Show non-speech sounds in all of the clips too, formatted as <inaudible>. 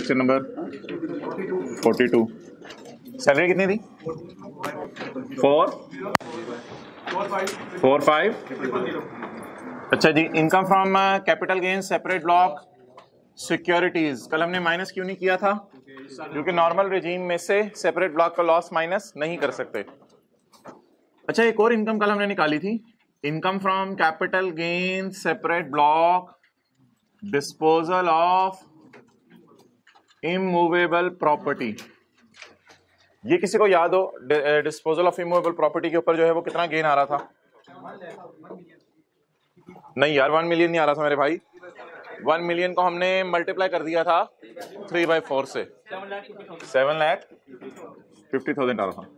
Question number forty two salary कितनी थी four four five अच्छा जी income from capital gain separate block securities कल हमने माइनस क्यों नहीं किया था क्योंकि नॉर्मल रिजीम में से सेपरेट ब्लॉक का लॉस माइनस नहीं कर सकते अच्छा एक और इनकम कल हमने निकाली थी income from capital gain separate block disposal of immovable property ये किसी को याद हो डिस्पोजल ऑफ इमूवेबल प्रॉपर्टी के ऊपर जो है वो कितना गेन आ रहा था नहीं यार वन मिलियन नहीं आ रहा था मेरे भाई वन मिलियन को हमने मल्टीप्लाई कर दिया था थ्री बाई फोर से सेवन लैख फिफ्टी थाउजेंड आ रहा था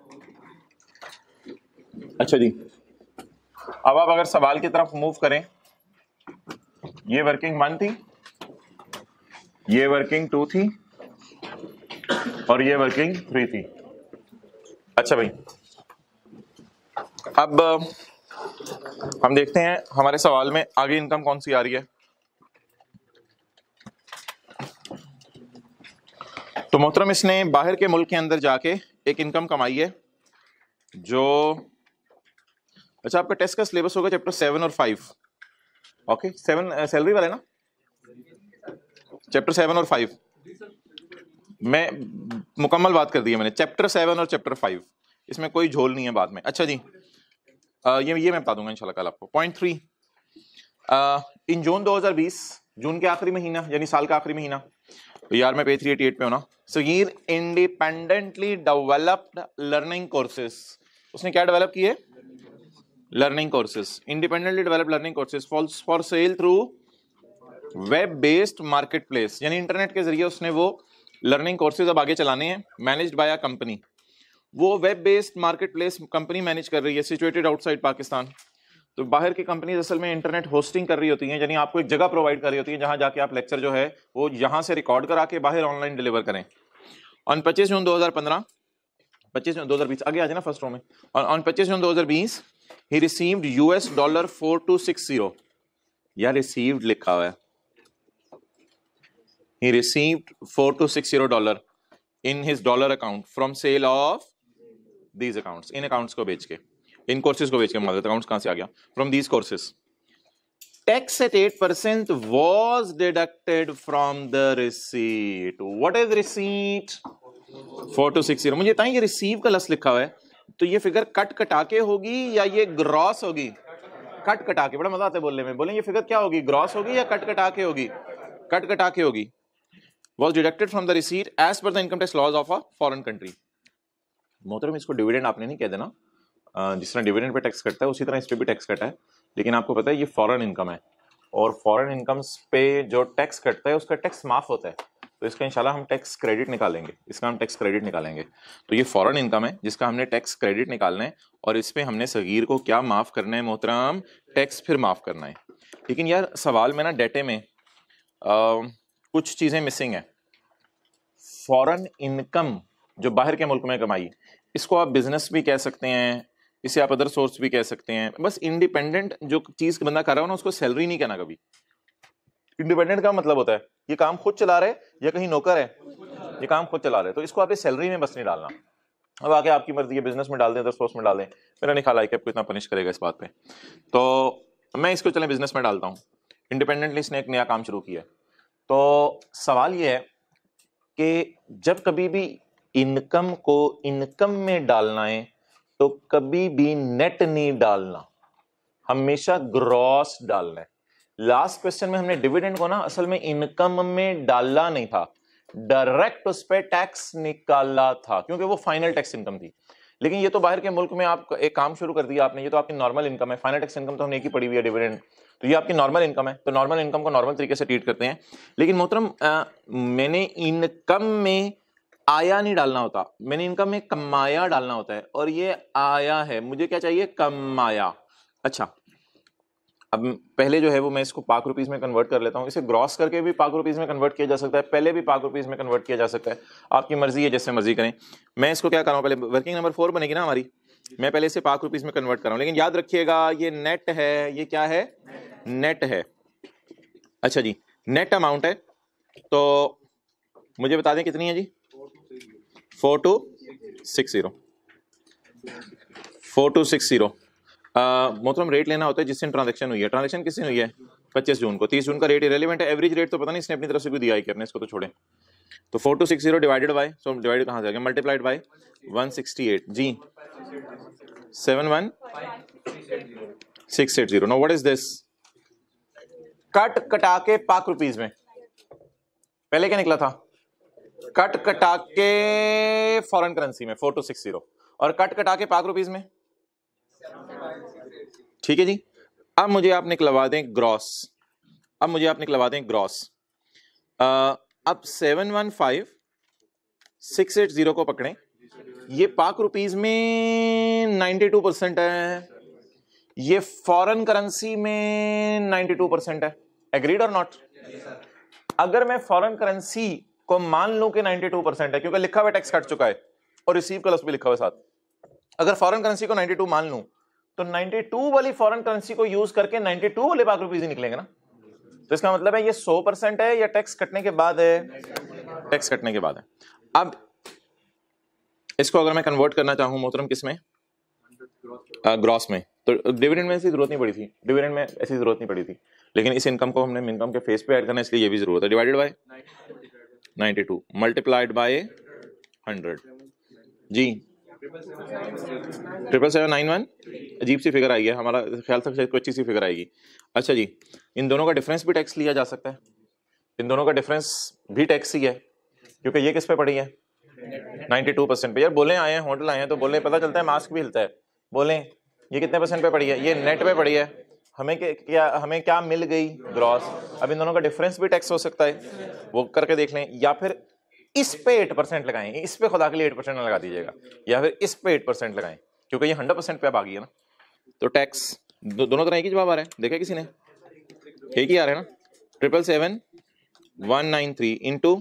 अच्छा जी अब आप अगर सवाल की तरफ मूव करें ये वर्किंग वन थी ये वर्किंग टू थी और ये वर्किंग थ्री थी अच्छा भाई अब हम देखते हैं हमारे सवाल में आगे इनकम कौन सी आ रही है तो मोहतरम इसने बाहर के मुल्क के अंदर जाके एक इनकम कमाई है जो अच्छा आपका टेस्ट का सिलेबस होगा चैप्टर सेवन और फाइव ओके सेवन सैलरी वाले ना चैप्टर सेवन और फाइव मैं मुकम्मल बात कर दी है मैंने चैप्टर सेवन और चैप्टर फाइव इसमें कोई झोल नहीं है बाद में अच्छा जी आ, ये ये मैं बता दूंगा इंशाल्लाह कल आपको पॉइंट थ्री इन जून 2020 जून के आखिरी महीना यानी साल का आखिरी महीना यार मैं पे थ्री एटी एट पे होना Saghir independently developed learning courses उसने क्या डेवलप किए learning courses independently develop learning courses for sale through web based market place यानी इंटरनेट के जरिए उसने वो लर्निंग कोर्सेज अब आगे चलाने हैं मैनेज बाय अ कंपनी वो web based market place company manage कर रही है सिचुएटेड आउटसाइड पाकिस्तान तो बाहर की कंपनी असल में इंटरनेट होस्टिंग कर रही होती हैं यानी आपको एक जगह प्रोवाइड कर रही होती है जहाँ जाके आप लेक्चर जो है वो यहाँ से रिकॉर्ड करा के बाहर ऑनलाइन डिलीवर करें ऑन पच्चीस जून दो हजार पंद्रह पच्चीस जून दो हजार बीस आगे आ ना फर्स्ट रो में ऑन पच्चीस जून दो हजार बीस he received U S dollar four two six zero या रिसीव्ड लिखा हुआ है he received 4 to 6 euro dollar in his dollar account from sale of these accounts in accounts को बेच के in courses को बेच के मदद accounts कहां से आ गया from these courses tax at 8% was deducted from the receipt what is receipt 4 to 6 euro मुझे बताएं ये receive का लस लिखा हुआ है तो ये फिगर कट कटा के होगी या ये ग्रॉस होगी कट कटा के बड़ा मजा आता है बोलने में बोले ये फिगर क्या होगी ग्रॉस होगी या कट कटा के होगी कट कटा के होगी was deducted from the receipt as per the income tax laws of a foreign country मोहतरम इसको डिविडेंड आपने नहीं कह देना जिस तरह डिविडेंड पे टैक्स कटता है उसी तरह इस पर भी टैक्स कटा है लेकिन आपको पता है ये फॉरन इनकम है और फॉरन इनकम्स पे जो टैक्स कटता है उसका टैक्स माफ होता है तो इसका इंशाल्लाह हम टैक्स क्रेडिट निकालेंगे इसका हम टैक्स क्रेडिट निकालेंगे तो ये फॉरेन इनकम है जिसका हमने टैक्स क्रेडिट निकालना है और इस पर हमने सगीर को क्या माफ़ करना है मोहतरम टैक्स फिर माफ़ करना है लेकिन यार सवाल में ना डेटे में कुछ चीज़ें मिसिंग है फॉरेन इनकम जो बाहर के मुल्क में कमाई इसको आप बिजनेस भी कह सकते हैं इसे आप अदर सोर्स भी कह सकते हैं बस इंडिपेंडेंट जो चीज़ बंदा कर रहा हो ना उसको सैलरी नहीं कहना कभी इंडिपेंडेंट का मतलब होता है ये काम खुद चला रहे या कहीं नौकर है ये काम खुद चला रहे तो इसको आप सैलरी में बस नहीं डालना अब आगे आपकी मर्जी है बिजनेस में डाल दें अदर सोर्स में डालें मेरा नहीं ख्याल कि आपको इतना पनिश करेगा इस बात पर तो मैं इसको चले बिजनेस में डालता हूँ इंडिपेंडेंटली इसने एक नया काम शुरू किया तो सवाल ये है कि जब कभी भी इनकम को इनकम में डालना है तो कभी भी नेट नहीं डालना हमेशा ग्रॉस डालना है लास्ट क्वेश्चन में हमने डिविडेंड को ना असल में इनकम में डाला नहीं था डायरेक्ट उस पर टैक्स निकाला था क्योंकि वो फाइनल टैक्स इनकम थी लेकिन ये तो बाहर के मुल्क में आप एक काम शुरू कर दिया आपने ये तो आपकी नॉर्मल इनकम है फाइनल टैक्स इनकम तो हमने एक ही पड़ी हुई है डिविडेंड तो ये आपकी नॉर्मल इनकम है तो नॉर्मल इनकम को नॉर्मल तरीके से ट्रीट करते हैं लेकिन मोहतरम मैंने इनकम में आया नहीं डालना होता मैंने इनकम में कमाया डालना होता है और ये आया है मुझे क्या चाहिए कमाया अच्छा अब पहले जो है वो मैं इसको पाक रुपीज़ में कन्वर्ट कर लेता हूँ इसे ग्रॉस करके भी पाक रुपीज़ में कन्वर्ट किया जा सकता है पहले भी पाक रुपीज़ में कन्वर्ट किया जा सकता है आपकी मर्जी है जैसे मर्जी करें मैं इसको क्या कर रहा हूँ पहले वर्किंग नंबर फोर बनेगी ना हमारी मैं पहले इसे पाक रुपीज़ में कन्वर्ट कर रहा हूँ लेकिन याद रखिएगा ये नेट है ये क्या है नेट है अच्छा जी नेट अमाउंट है तो मुझे बता दें कितनी है जी four two six zero four two six zero मोहतरम रेट लेना होता है जिस दिन ट्रांजेक्शन हुई है ट्रांजेक्शन किस दिन हुई है पच्चीस जून को तीस जून का रेट रेलिवेंट है एवरेज रेट तो पता नहीं इसने अपनी तरफ से कोई दिया है कि अपने इसको तो छोड़े तो four two six zero divided by so divide कहाँ जाएगा multiplied by one sixty eight जी seven one six eight zero no what is this कट कटा के पाक रुपीज में पहले क्या निकला था कट कटा के फॉरेन करेंसी में फोर टू सिक्स जीरो और कट कटा के पाक रुपीज में ठीक है जी अब मुझे आप निकलवा दें ग्रॉस अब मुझे आप निकलवा दें ग्रॉस अब seven one five six eight zero को पकड़ें ये पाक रुपीज में नाइन्टी टू परसेंट है ये फॉरेन करेंसी में 92 परसेंट है एग्रीड और नॉट अगर मैं फॉरेन करेंसी को मान लू कि 92 परसेंट है क्योंकि लिखा हुआ टैक्स कट चुका है और रिसीव का भी लिखा हुआ साथ अगर फॉरेन करेंसी को 92 मान लू तो 92 वाली फॉरेन करेंसी को यूज करके 92 वाले पाक रुपीज ही निकलेंगे ना तो इसका मतलब है ये 100 परसेंट है या टैक्स कटने के बाद है टैक्स कटने के बाद है अब इसको अगर मैं कन्वर्ट करना चाहूं मोहतरम किसमें ग्रॉस में तो डिविडेंड में ऐसी जरूरत नहीं पड़ी थी डिविडेंड में ऐसी जरूरत नहीं पड़ी थी लेकिन इस इनकम को हमने इनकम के फेस पे ऐड करना इसलिए ये भी जरूरत है डिवाइडेड बाय 92 मल्टीप्लाइड बाय 100 जी ट्रिपल सेवन नाइन वन अजीब सी फिगर आई है हमारा ख्याल से कोई अच्छी सी फिगर आएगी अच्छा जी इन दोनों का डिफरेंस भी टैक्स लिया जा सकता है इन दोनों का डिफरेंस भी टैक्स ही है क्योंकि ये किस पे पड़ी है 92 परसेंट पे यार बोले आए हैं होटल आए हैं तो बोले पता चलता है मास्क भी हिलता है बोले ये कितने परसेंट पे पड़ी है ये नेट पे पड़ी है हमें क्या हमें क्या मिल गई ग्रॉस अब इन दोनों का डिफरेंस भी टैक्स हो सकता है वो करके देख लें या फिर इस पे एट परसेंट लगाएं इस पे खुदा के लिए एट परसेंट लगा दीजिएगा या फिर इस पे एट परसेंट लगाएं क्योंकि ये हंड्रेड परसेंट पे अब आ गई है ना तो टैक्स दो, दोनों तरह एक ही जवाब आ रहा है देखे किसी ने एक ही आ रहा है ना triple seven one nine three into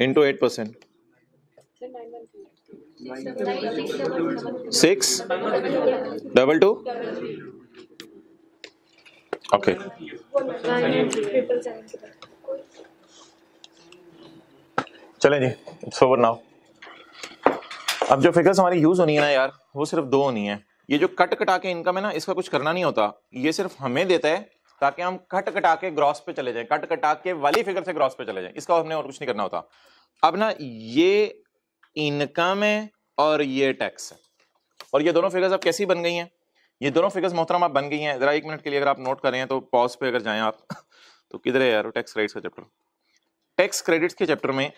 into eight percent six double two okay चले जी इट्स ओवर नाउ अब जो फिगर्स हमारी यूज़ होनी है ना यार वो सिर्फ दो होनी है ये जो कट कटा के इनकम है ना इसका कुछ करना नहीं होता ये सिर्फ हमें देता है ताकि हम कट कटा के ग्रॉस पे चले जाएं कट कटा के वाली फिगर से ग्रॉस पे चले जाएं इसका हमने और कुछ नहीं करना होता अब ना ये इनकम है और ये टैक्स है और ये दोनों फिगर्स अब कैसी बन गई हैं ये दोनों फिगर्स मोहतरम आप बन गई हैं ज़रा एक मिनट के लिए अगर आप नोट कर रहे हैं तो पॉज पे अगर जाएं आप <laughs> तो किधर है यार टैक्स क्रेडिट्स का चैप्टर टैक्स क्रेडिट्स के चैप्टर में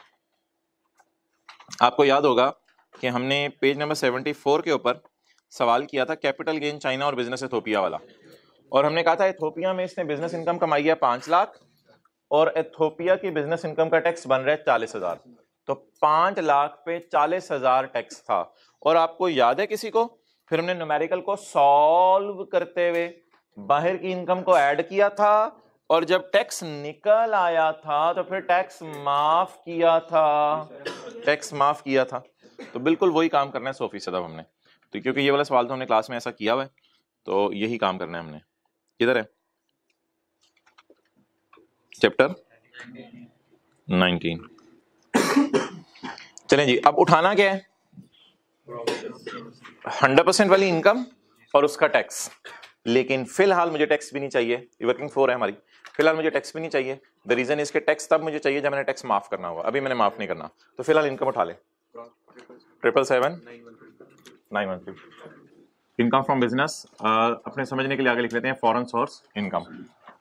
आपको याद होगा कि हमने पेज नंबर सेवेंटी फोर के ऊपर सवाल किया था कैपिटल गेन चाइना और बिजनेस एथोपिया वाला और हमने कहा था एथोपिया में इसने बिजनेस इनकम कमाई है पाँच लाख और एथोपिया की बिजनेस इनकम का टैक्स बन रहा है चालीस हज़ार तो पांच लाख पे चालीस हजार टैक्स था और आपको याद है किसी को फिर हमने न्यूमेरिकल को सॉल्व करते हुए बाहर की इनकम को ऐड किया था और जब टैक्स निकल आया था तो फिर टैक्स माफ किया था टैक्स माफ किया था तो बिल्कुल वही काम करना है सौ फीसद अब हमने तो क्योंकि ये वाला सवाल तो हमने क्लास में ऐसा किया हुआ है तो यही काम करना है हमने किधर है चैप्टर नाइनटीन चलें जी अब उठाना क्या है हंड्रेड परसेंट वाली इनकम और उसका टैक्स लेकिन फिलहाल मुझे टैक्स भी नहीं चाहिए वर्किंग फोर है हमारी फिलहाल मुझे टैक्स भी नहीं चाहिए द रीजन इसके टैक्स तब मुझे चाहिए जब मैंने टैक्स माफ करना होगा अभी मैंने माफ नहीं करना तो फिलहाल इनकम उठा ले triple seven nine one three income from business अपने समझने के लिए आगे लिख लेते हैं फॉरन सोर्स इनकम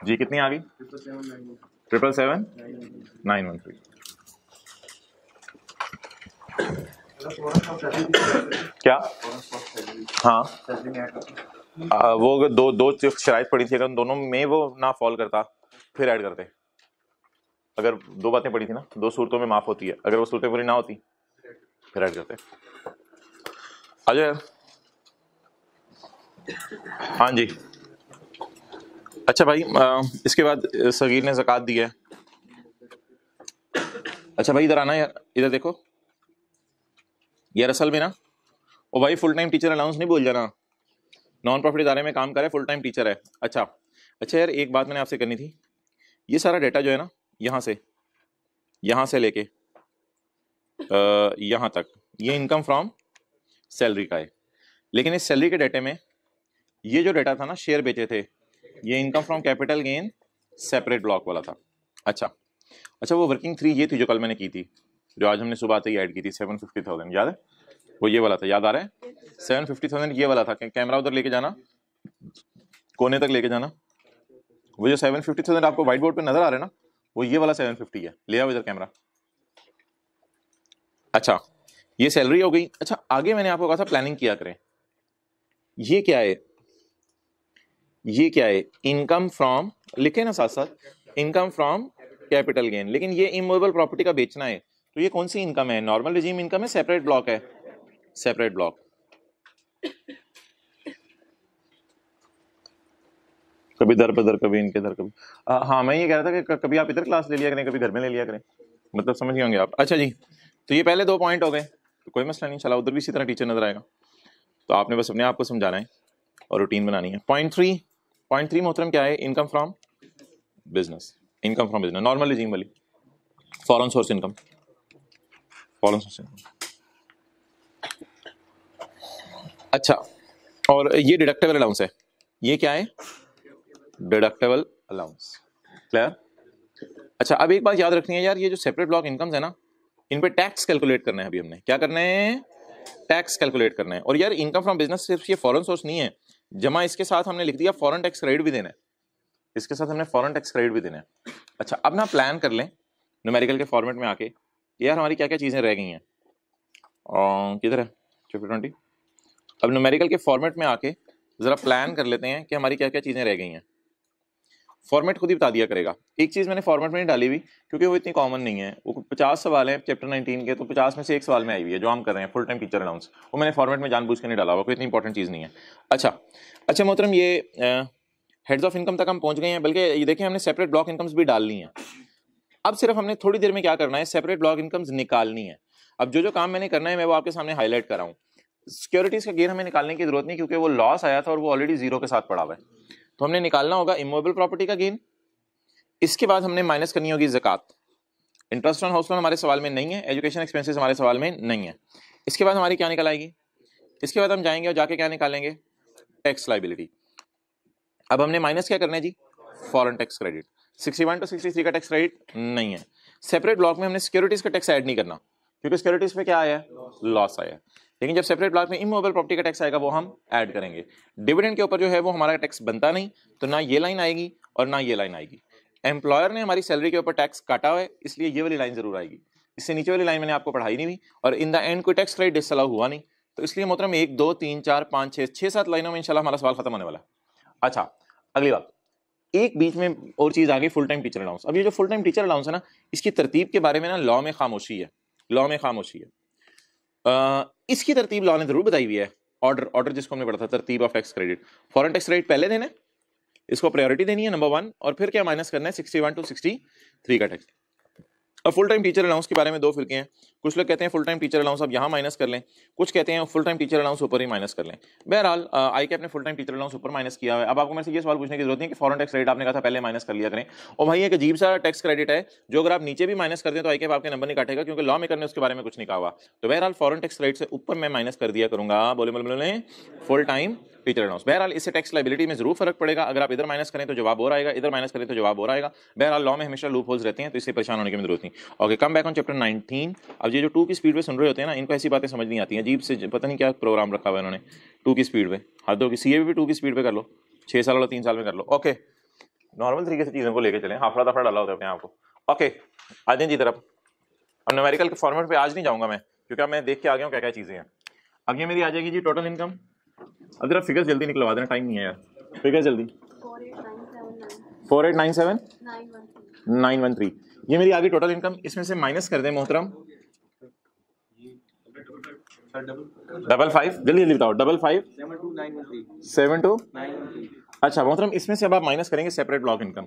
जी कितनी आ गई triple seven nine one three क्या हाँ।, हाँ आ, वो दो दो शराय पड़ी थी अगर तो उन दोनों में वो ना फॉल करता फिर ऐड करते अगर दो बातें पड़ी थी ना तो दो सूरतों में माफ होती है अगर वो सूरतें पूरी ना होती फिर ऐड करते आ हाँ जी अच्छा भाई आ, इसके बाद सगीर ने जक़ात दी है अच्छा भाई इधर आना यार इधर देखो यार असल में ना ओ भाई फुल टाइम टीचर अलाउंस नहीं बोल जाना नॉन प्रॉफिट इदारे में काम करे फुल टाइम टीचर है अच्छा अच्छा यार एक बात मैंने आपसे करनी थी ये सारा डाटा जो है ना यहाँ से यहाँ से लेके यहाँ तक ये इनकम फ्रॉम सैलरी का है लेकिन इस सैलरी के डाटे में ये जो डाटा था ना शेयर बेचे थे ये income from capital gain separate block वाला था अच्छा अच्छा वो वर्किंग थ्री ये थी जो कल मैंने की थी जो आज हमने सुबह आते ही ऐड की थी सेवन फिफ्टी थाउजेंड याद है वो ये वाला था याद आ रहा है सेवन फिफ्टी थाउजेंड ये वाला था कैमरा उधर लेके जाना कोने तक लेके जाना वो जो सेवन फिफ्टी थाउजेंड आपको व्हाइट बोर्ड पर नजर आ रहा है ना वो ये वाला सेवन फिफ्टी है ले आओ इधर कैमरा अच्छा ये सैलरी हो गई अच्छा आगे मैंने आपको कहा था प्लानिंग किया करें ये क्या है ये क्या है इनकम फ्रॉम लिखे ना साथ साथ इनकम फ्रॉम कैपिटल गेन लेकिन ये इमोबल प्रॉपर्टी का बेचना है तो ये कौन सी इनकम है नॉर्मल रिजीम इनकम है सेपरेट ब्लॉक है सेपरेट ब्लॉक कभी इधर उधर कभी इनके दर कभी आ, हाँ मैं ये कह रहा था कि कभी आप इधर क्लास ले लिया करें कभी घर में ले लिया करें मतलब समझ गए होंगे आप अच्छा जी तो ये पहले दो पॉइंट हो गए तो कोई मसला नहीं चला उधर भी इसी तरह टीचर नजर आएगा तो आपने बस अपने आप को समझाना है और रूटीन बनानी है पॉइंट थ्री पॉइंट थ्री मोहतरम क्या है income from business income from business normal regime वाली फॉरन सोर्स इनकम फॉलन अच्छा और ये डिडक्टेबल अलाउंस है ये क्या है डिडक्टेबल अलाउंस क्लियर अच्छा अब एक बात याद रखनी है यार ये जो सेपरेट ब्लॉक इनकम्स है ना इन पे टैक्स कैलकुलेट करना है अभी हमने क्या करना है टैक्स कैलकुलेट करना है और यार इनकम फ्रॉम बिजनेस सिर्फ ये फॉरेन सोर्स नहीं है जमा इसके साथ हमने लिख दिया फॉरेन टैक्स क्रेडिट भी देना है इसके साथ हमने फॉरेन टैक्स क्रेडिट भी देना है अच्छा अब ना प्लान कर लें नोमेरिकल के फॉर्मेट में आके यार हमारी क्या क्या चीज़ें रह गई हैं और किधर है चैप्टर ट्वेंटी अब न्यूमेरिकल के फॉर्मेट में आके ज़रा प्लान कर लेते हैं कि हमारी क्या क्या चीज़ें रह गई हैं फॉर्मेट खुद ही बता दिया करेगा एक चीज़ मैंने फॉर्मेट में नहीं डाली हुई क्योंकि वो इतनी कॉमन नहीं है वो पचास सवाल हैं चैप्टर नाइनटीन के तो पचास में से एक सवाल में आई हुई है जो हम कर रहे हैं फुल टाइम टीचर अनाउंस वो मैंने फॉर्मेट में जानबूझ के नहीं डाला हुआ कोई इतनी इंपॉर्टेंट चीज़ नहीं है अच्छा अच्छा मोहतरम ये हेड्स ऑफ इनकम तक हम पहुँच गए हैं बल्कि ये देखिए हमने सेपरेट ब्लॉक इनकम्स भी डाल ली हैं अब सिर्फ हमने थोड़ी देर में क्या करना है सेपरेट ब्लॉक इनकम्स निकालनी है अब जो जो काम मैंने करना है मैं वो आपके सामने हाईलाइट कराऊँ सिक्योरिटीज़ का गेन हमें निकालने की जरूरत नहीं क्योंकि वो लॉस आया था और वो ऑलरेडी जीरो के साथ पड़ा हुआ है तो हमने निकालना होगा इमोबल प्रॉपर्टी का गेन इसके बाद हमने माइनस करनी होगी जक़ात इंटरेस्ट ऑन हाउस लोन हमारे सवाल में नहीं है एजुकेशन एक्सपेंसेस हमारे सवाल में नहीं है इसके बाद हमारी क्या निकल आएगी इसके बाद हम जाएंगे और जाके क्या निकालेंगे टैक्स लाइबिलिटी अब हमने माइनस क्या करना है जी foreign tax credit sixty one two sixty three का टैक्स क्रेडिट नहीं है सेपरेट ब्लॉक में हमने सिक्योरिटीज का टैक्स ऐड नहीं करना क्योंकि सिक्योरिटीज में क्या आया लॉस आया लेकिन जब सेपरेट ब्लॉक में इमोबल प्रॉपर्टी का टैक्स आएगा वो हम ऐड करेंगे डिविडेंड के ऊपर जो है वो हमारा टैक्स बनता नहीं तो ना ये लाइन आएगी और ना ये लाइन आएगी एम्प्लॉयर ने हमारी सैलरी के ऊपर टैक्स काटा हुआ है इसलिए ये वाली लाइन जरूर आएगी इससे नीचे वाली लाइन मैंने आपको पढ़ाई नहीं हुई और इन द एंड कोई टैक्स क्रेडिट डिसअलाउ हुआ नहीं तो इसलिए मोहतरम एक दो तीन चार पाँच छः छः सात लाइनों में इंशाल्लाह हमारा सवाल खत्म होने वाला है अच्छा अगली बात एक बीच में और चीज़ आ गई फुल टाइम टीचर अलाउंस अब ये जो फुल टाइम टीचर अलाउंस है ना इसकी तरतीब के बारे में ना लॉ में खामोशी है लॉ में खामोशी है आ, इसकी तरतीब लॉ ने ज़रूर बताई हुई है ऑर्डर ऑर्डर जिसको हमने पढ़ा था तरतीब of tax credit foreign tax credit पहले देना इसको प्रायोरिटी देनी है नंबर वन और फिर क्या माइनस करना है sixty one two sixty three का टैक्स अब फुल टाइम टीचर अलाउंस के बारे में दो फिरके हैं कुछ लोग कहते हैं फुल टाइम टीचर अलाउंस आप यहाँ माइनस कर लें कुछ कहते हैं फुल टाइम टीचर अलाउंस ऊपर ही माइनस कर लें बहरहाल आई कैप ने फुल टाइम टीचर अलाउंस ऊपर माइनस किया है अब आपको मेरे से ये सवाल पूछने की जरूरत है कि फॉरन टैक्स क्रेडिट आपने कहा था पहले माइनस कर लिया करें और भाई एक अजीब सा टैक्स क्रेडिट है जो अगर आप नीचे भी माइनस कर दें तो आई कैप आपके नंबर नहीं काटेगा क्योंकि लॉ मेकर ने उसके बारे में कुछ नहीं कहा हुआ तो बहरहाल फॉरन टैक्स क्रेडिट से ऊपर मैं माइनस कर दिया करूंगा बोले बोले बोले फुल टाइम टीचर अनाउंस बहरहाल इससे टैक्स लाइबिलिटी में जरूर फर्क पड़ेगा अगर आप इधर माइनस करें तो जवाब हो आएगा इधर माइनस करें तो जवाब हो आएगा बहरहाल लॉ में हमेशा लूप होल्स रहते हैं तो इससे परेशान होने की जरूरत नहीं okay come back on chapter nineteen अब ये जो टू की स्पीड पर सुन रहे होते हैं ना इनको ऐसी बातें समझ नहीं आती हैं जीप से पता नहीं क्या प्रोग्राम रखा हुआ इन्होंने टू की स्पीड पर हर दो की सी भी टू की स्पीड पर कर लो छः साल वाला तीन साल में कर लो ओके नॉर्मल तरीके से चीज़ों को लेकर चले हाफड़ा दफड़ा डाला होता है अपने आपको ओके आ जाए जी तरफ अब न्यूमेरिकल के फॉर्मेट पे आज नहीं जाऊंगा मैं क्योंकि अब मैं देख के आ गया हूँ क्या क्या चीज़ें हैं अब ये मेरी आ जाएगी जी टोटल इनकम अब जरा फिगर्स जल्दी निकलवा देना टाइम नहीं है यार फिगर्स जल्दी four eight nine seven nine one three ये मेरी आगे टोटल इनकम इसमें से माइनस कर दें मोहतरम डबल फाइव जल्दी जल्दी बताओ डबल फाइव सेवन टू अच्छा मोहतरम इसमें से अब आप माइनस करेंगे सेपरेट ब्लॉक इनकम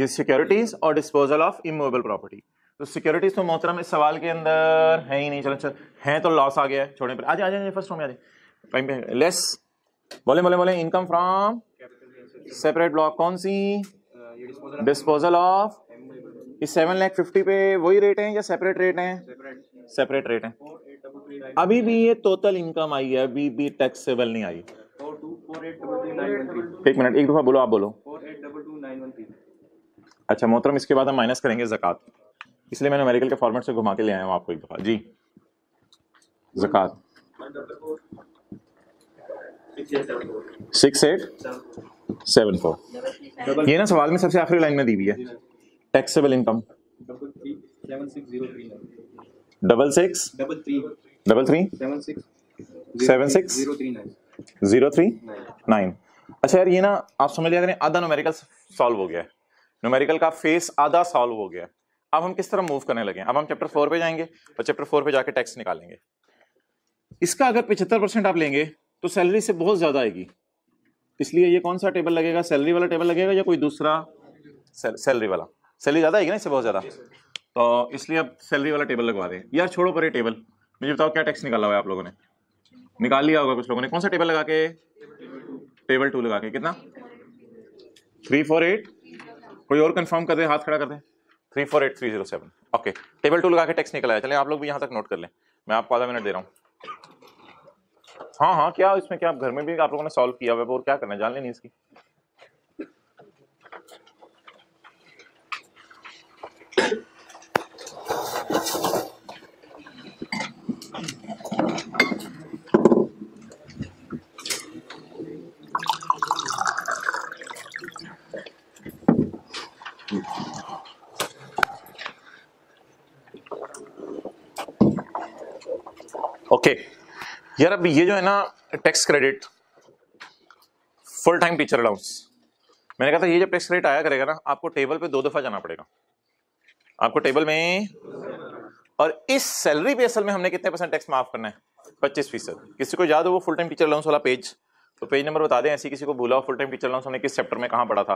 ये सिक्योरिटीज और डिस्पोजल ऑफ इमोबल प्रॉपर्टी तो सिक्योरिटीज तो मोहतरम इस सवाल के अंदर है ही नहीं चलो चल है तो लॉस आ गया है छोड़ने पर आ जाए आ जाए फर्स्ट रूम में आ जाए लेस बोले बोले बोले इनकम फ्रॉम सेपरेट ब्लॉक कौन सी डिस्पोजल ऑफ इस सेवन लैख फिफ्टी पे वही रेट है या सेपरेट रेट है सेपरेट रेट है अभी भी ये टोटल इनकम आई है अभी भी टैक्सेबल नहीं आई एक मिनट एक दफा बोलो आप बोलो अच्छा मोहतरम इसके बाद हम माइनस करेंगे जकत इसलिए मैंने मेडिकल के फॉर्मेट से घुमा के ले आया हूँ आपको एक दफा जी जकत सिक्स एट सेवन फोर ये ना सवाल में सबसे आखिरी लाइन में दी हुई है taxable income double six double three seven six zero three nine अच्छा यार ये ना आप समझ लिया करें आधा नोमेरिकल सॉल्व हो गया है नोमेरिकल का फेस आधा सॉल्व हो गया है अब हम किस तरह मूव करने लगे अब हम चैप्टर फोर पे जाएंगे और चैप्टर फोर पे जाके टैक्स निकालेंगे इसका अगर पिछहत्तर परसेंट आप लेंगे तो सैलरी से बहुत ज़्यादा आएगी इसलिए ये कौन सा टेबल लगेगा सैलरी वाला टेबल लगेगा या कोई दूसरा सैलरी वाला सैलरी ज़्यादा आएगी ना इससे बहुत ज़्यादा तो इसलिए अब सैलरी वाला टेबल लगवा दें यार छोड़ो पर टेबल मुझे बताओ क्या टैक्स निकाला हुआ है आप लोगों ने निकाल लिया होगा कुछ लोगों ने कौन सा टेबल लगा के टेबल टू लगा के कितना थ्री फोर एट कोई और कंफर्म कर दे हाथ खड़ा कर दे three four eight three zero seven okay table two लगा के टैक्स निकला है चले आप लोग भी यहाँ तक नोट कर लें मैं आपको आधा मिनट दे रहा हूँ हाँ हाँ क्या इसमें क्या आप घर में भी आप लोगों ने सॉल्व किया हुआ और क्या करना है जान लेनी इसकी Okay. यार अब ये जो है ना tax credit full time teacher allowance मैंने कहा था ये जब टैक्स क्रेडिट आया करेगा ना आपको टेबल पे दो दफा जाना पड़ेगा आपको टेबल में और इस सैलरी पे असल में हमने कितने परसेंट टैक्स माफ करना है पच्चीस फीसद किसी को याद हो वो फुल टाइम टीचर अलाउंस वाला पेज तो पेज नंबर बता दें ऐसी किसी को बोला फुल टाइम टीचर अलाउंस हमने किस चैप्टर में कहाँ पढ़ा था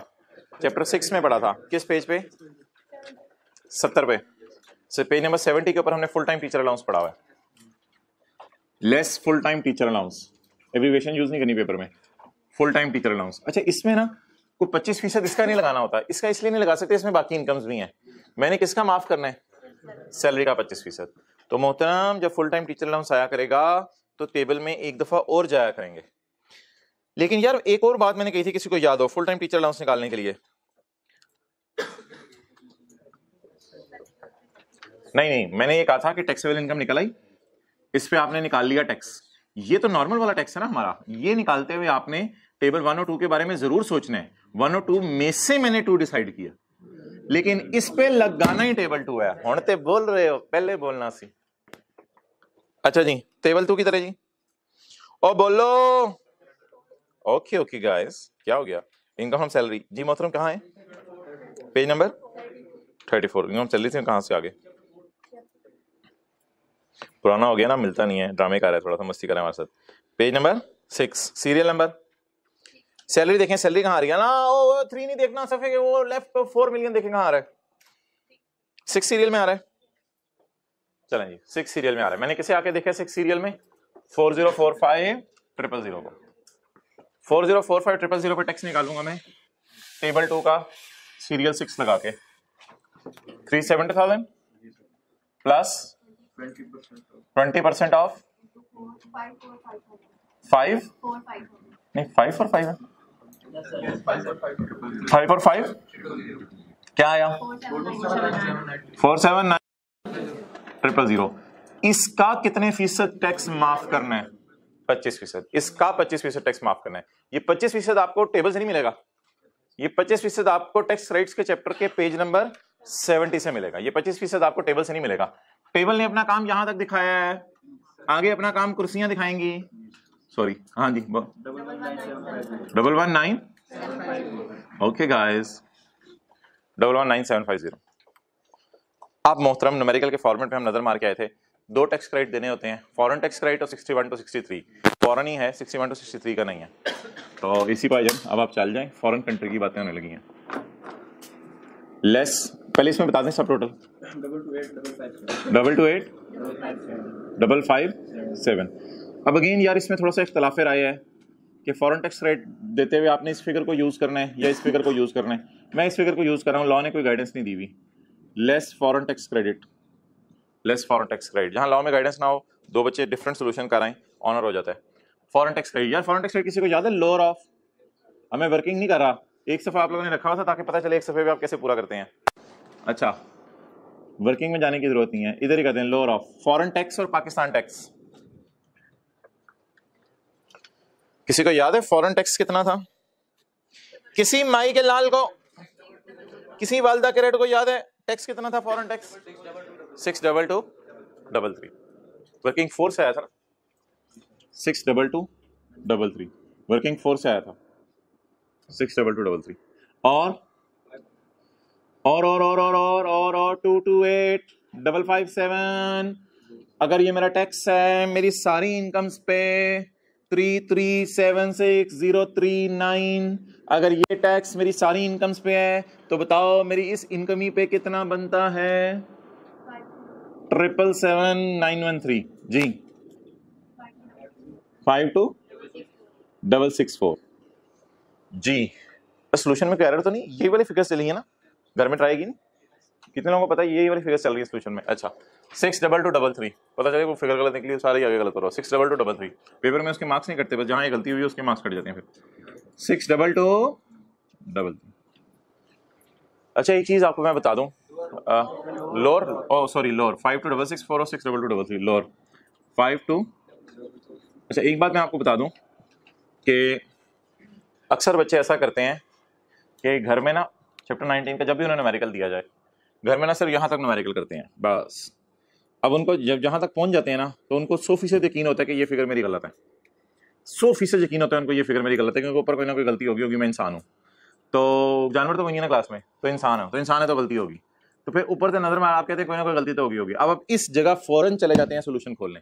चैप्टर सिक्स में पढ़ा था किस पेज पे सत्तर पे पेज नंबर सेवेंटी के ऊपर हमने फुल टाइम टीचर अलाउंस पढ़ा हुआ है less full time teacher allowance abbreviation use नहीं करनी पेपर में फुल टाइम टीचर अलाउंस अच्छा इसमें ना को पच्चीस फीसद इसका नहीं लगाना होता इसका इसलिए नहीं लगा सकते इसमें बाकी इनकम्स भी हैं मैंने किसका माफ करना है सैलरी का पच्चीस फीसद तो मोहतरम जब फुल टाइम टीचर अलाउंस आया करेगा तो टेबल में एक दफ़ा और जाया करेंगे लेकिन यार एक और बात मैंने कही थी किसी को याद हो फुल टाइम टीचर अलाउंस निकालने के लिए नहीं नहीं मैंने ये कहा था कि टैक्सेबल इनकम निकल आई इस पे आपने निकाल लिया टैक्स ये तो नॉर्मल वाला टैक्स है ना हमारा ये निकालते हुए आपने टेबल वन और टू के बारे में जरूर सोचना है वन और टू में से मैंने टू डिसाइड किया लेकिन इस पे लगाना ही टेबल टू है हम तो बोल रहे हो पहले बोलना सी अच्छा जी टेबल टू की तरह जी ओ बोलो ओके ओके गाइस क्या हो गया इनकम फ्रॉम सैलरी जी मोहतरम कहाँ है page number thirty four income salary से कहाँ से आगे पुराना हो गया ना मिलता नहीं है ड्रामे का रहा है थोड़ा सा मस्ती करें हमारे साथ page number six serial number salary देखें सैलरी कहाँ आ रही है ना ओ, थ्री नहीं देखना सफेद वो लेफ्ट फोर मिलियन देखें कहाँ आ रहा है सिक्स सीरियल में आ रहा है चलें जी सिक्स सीरियल में आ रहा है मैंने किसे आके देखा सिक्स सीरियल में four zero four five triple zero को four zero four five triple zero पर टैक्स निकालूंगा मैं टेबल टू का सीरियल सिक्स लगा के three seventy thousand plus twenty percent of five नहीं फाइव और फाइव है फाइव और फाइव क्या आया four seven nine triple zero इसका कितने फीसद टैक्स माफ करना है पच्चीस फीसद इसका पच्चीस फीसद टैक्स माफ करना है ये पच्चीस फीसद आपको टेबल से नहीं मिलेगा ये पच्चीस फीसद आपको टैक्स राइट्स के चैप्टर के पेज नंबर सेवेंटी से मिलेगा ये पच्चीस फीसद आपको टेबल से नहीं मिलेगा टेबल ने अपना काम यहां तक दिखाया है आगे अपना काम कुर्सियां दिखाएंगी सॉरी हाँ जी double one nine okay guys double one nine seven five zero आप मोहतरम नमेरिकल के फॉर्मेट पे हम नज़र मार के आए थे दो टैक्स क्रेडिट देने होते हैं फॉरन टैक्स क्रेडिट और sixty one two sixty three foreign ही है sixty one two sixty three का नहीं है तो इसी पाई अब आप चल जाएं फॉरन कंट्री की बातें होने लगी हैं लेस पहले इसमें बता दें सब total double two eight double five seven अब अगेन यार इसमें थोड़ा सा इख्तलाफ आया है कि फॉरेन टैक्स रेट देते हुए आपने इस फिगर को यूज़ करना है या इस फिगर को यूज़ करना है मैं इस फिगर को यूज़ कर रहा हूँ लॉ ने कोई गाइडेंस नहीं दी हुई less foreign tax credit less foreign tax credit जहाँ लॉ में गाइडेंस ना हो दो बच्चे डिफरेंट सोल्यूशन कराएं ऑनर हो जाता है फॉरेन टैक्स क्रेडिट यार फॉरेन टैक्स क्रेडिट किसी को याद है लोअर ऑफ हमें वर्किंग नहीं कर रहा एक सफ़ा आप लोगों ने रखा हुआ था ताकि पता चले एक सफ़े भी आप कैसे पूरा करते हैं अच्छा वर्किंग में जाने की जरूरत नहीं है इधर ही कहते हैं लोअर ऑफ फॉरेन टैक्स और पाकिस्तान टैक्स किसी को याद है फॉरेन टैक्स कितना था किसी माई के लाल को किसी वालदा के रेट को याद है टैक्स कितना था foreign tax six double two double three working force आया था six double two double three working force आया था six double two double three और और और और और और और और two two eight double five seven अगर ये मेरा टैक्स है मेरी सारी इनकम्स पे three three seven six zero three nine अगर ये टैक्स मेरी सारी इनकम्स पे है तो बताओ मेरी इस इनकम ही पे कितना बनता है triple seven nine one three जी five two double six four जी सोल्यूशन में कह रहे तो नहीं ये वाली फिगर्स चली है ना घर में ट्राई की कितने लोगों को पता है यही वाली फिगर चल रही है सोल्यूशन में अच्छा six double two double three पता चले वो फिगर गलत निकली सारे आगे गलत हो रहा है six double two double three paper में उसके मार्क्स नहीं कटते बस जहाँ गलती हुई है उसके मार्क्स कट जाते हैं फिर six double two double three अच्छा एक चीज़ आपको मैं बता दूँ lower oh sorry lower five two double six four और six double two double three lower five two अच्छा एक बात मैं आपको बता दूँ कि अक्सर बच्चे ऐसा करते हैं कि घर में ना चैप्टर नाइनटीन का जब भी उन्हें मेरिकल दिया जाए घर में ना सिर्फ यहाँ तक मेरिकल करते हैं बस अब उनको जब जहाँ तक पहुँच जाते हैं ना तो उनको सौ फीसद यकीन होता है कि ये फिगर मेरी गलत है सौ फीसद यकीन होता है उनको ये फिगर मेरी गलत है क्योंकि ऊपर कोई ना कोई गलती होगी होगी मैं इंसान हूँ तो जानवर तो है ना क्लास में तो इंसान है तो इंसान है तो गलती होगी तो फिर ऊपर से नजर में आप कहते हैं कोई ना कोई गलती तो होगी होगी अब अब इस जगह फ़ौरन चले जाते हैं सोल्यूशन खोलने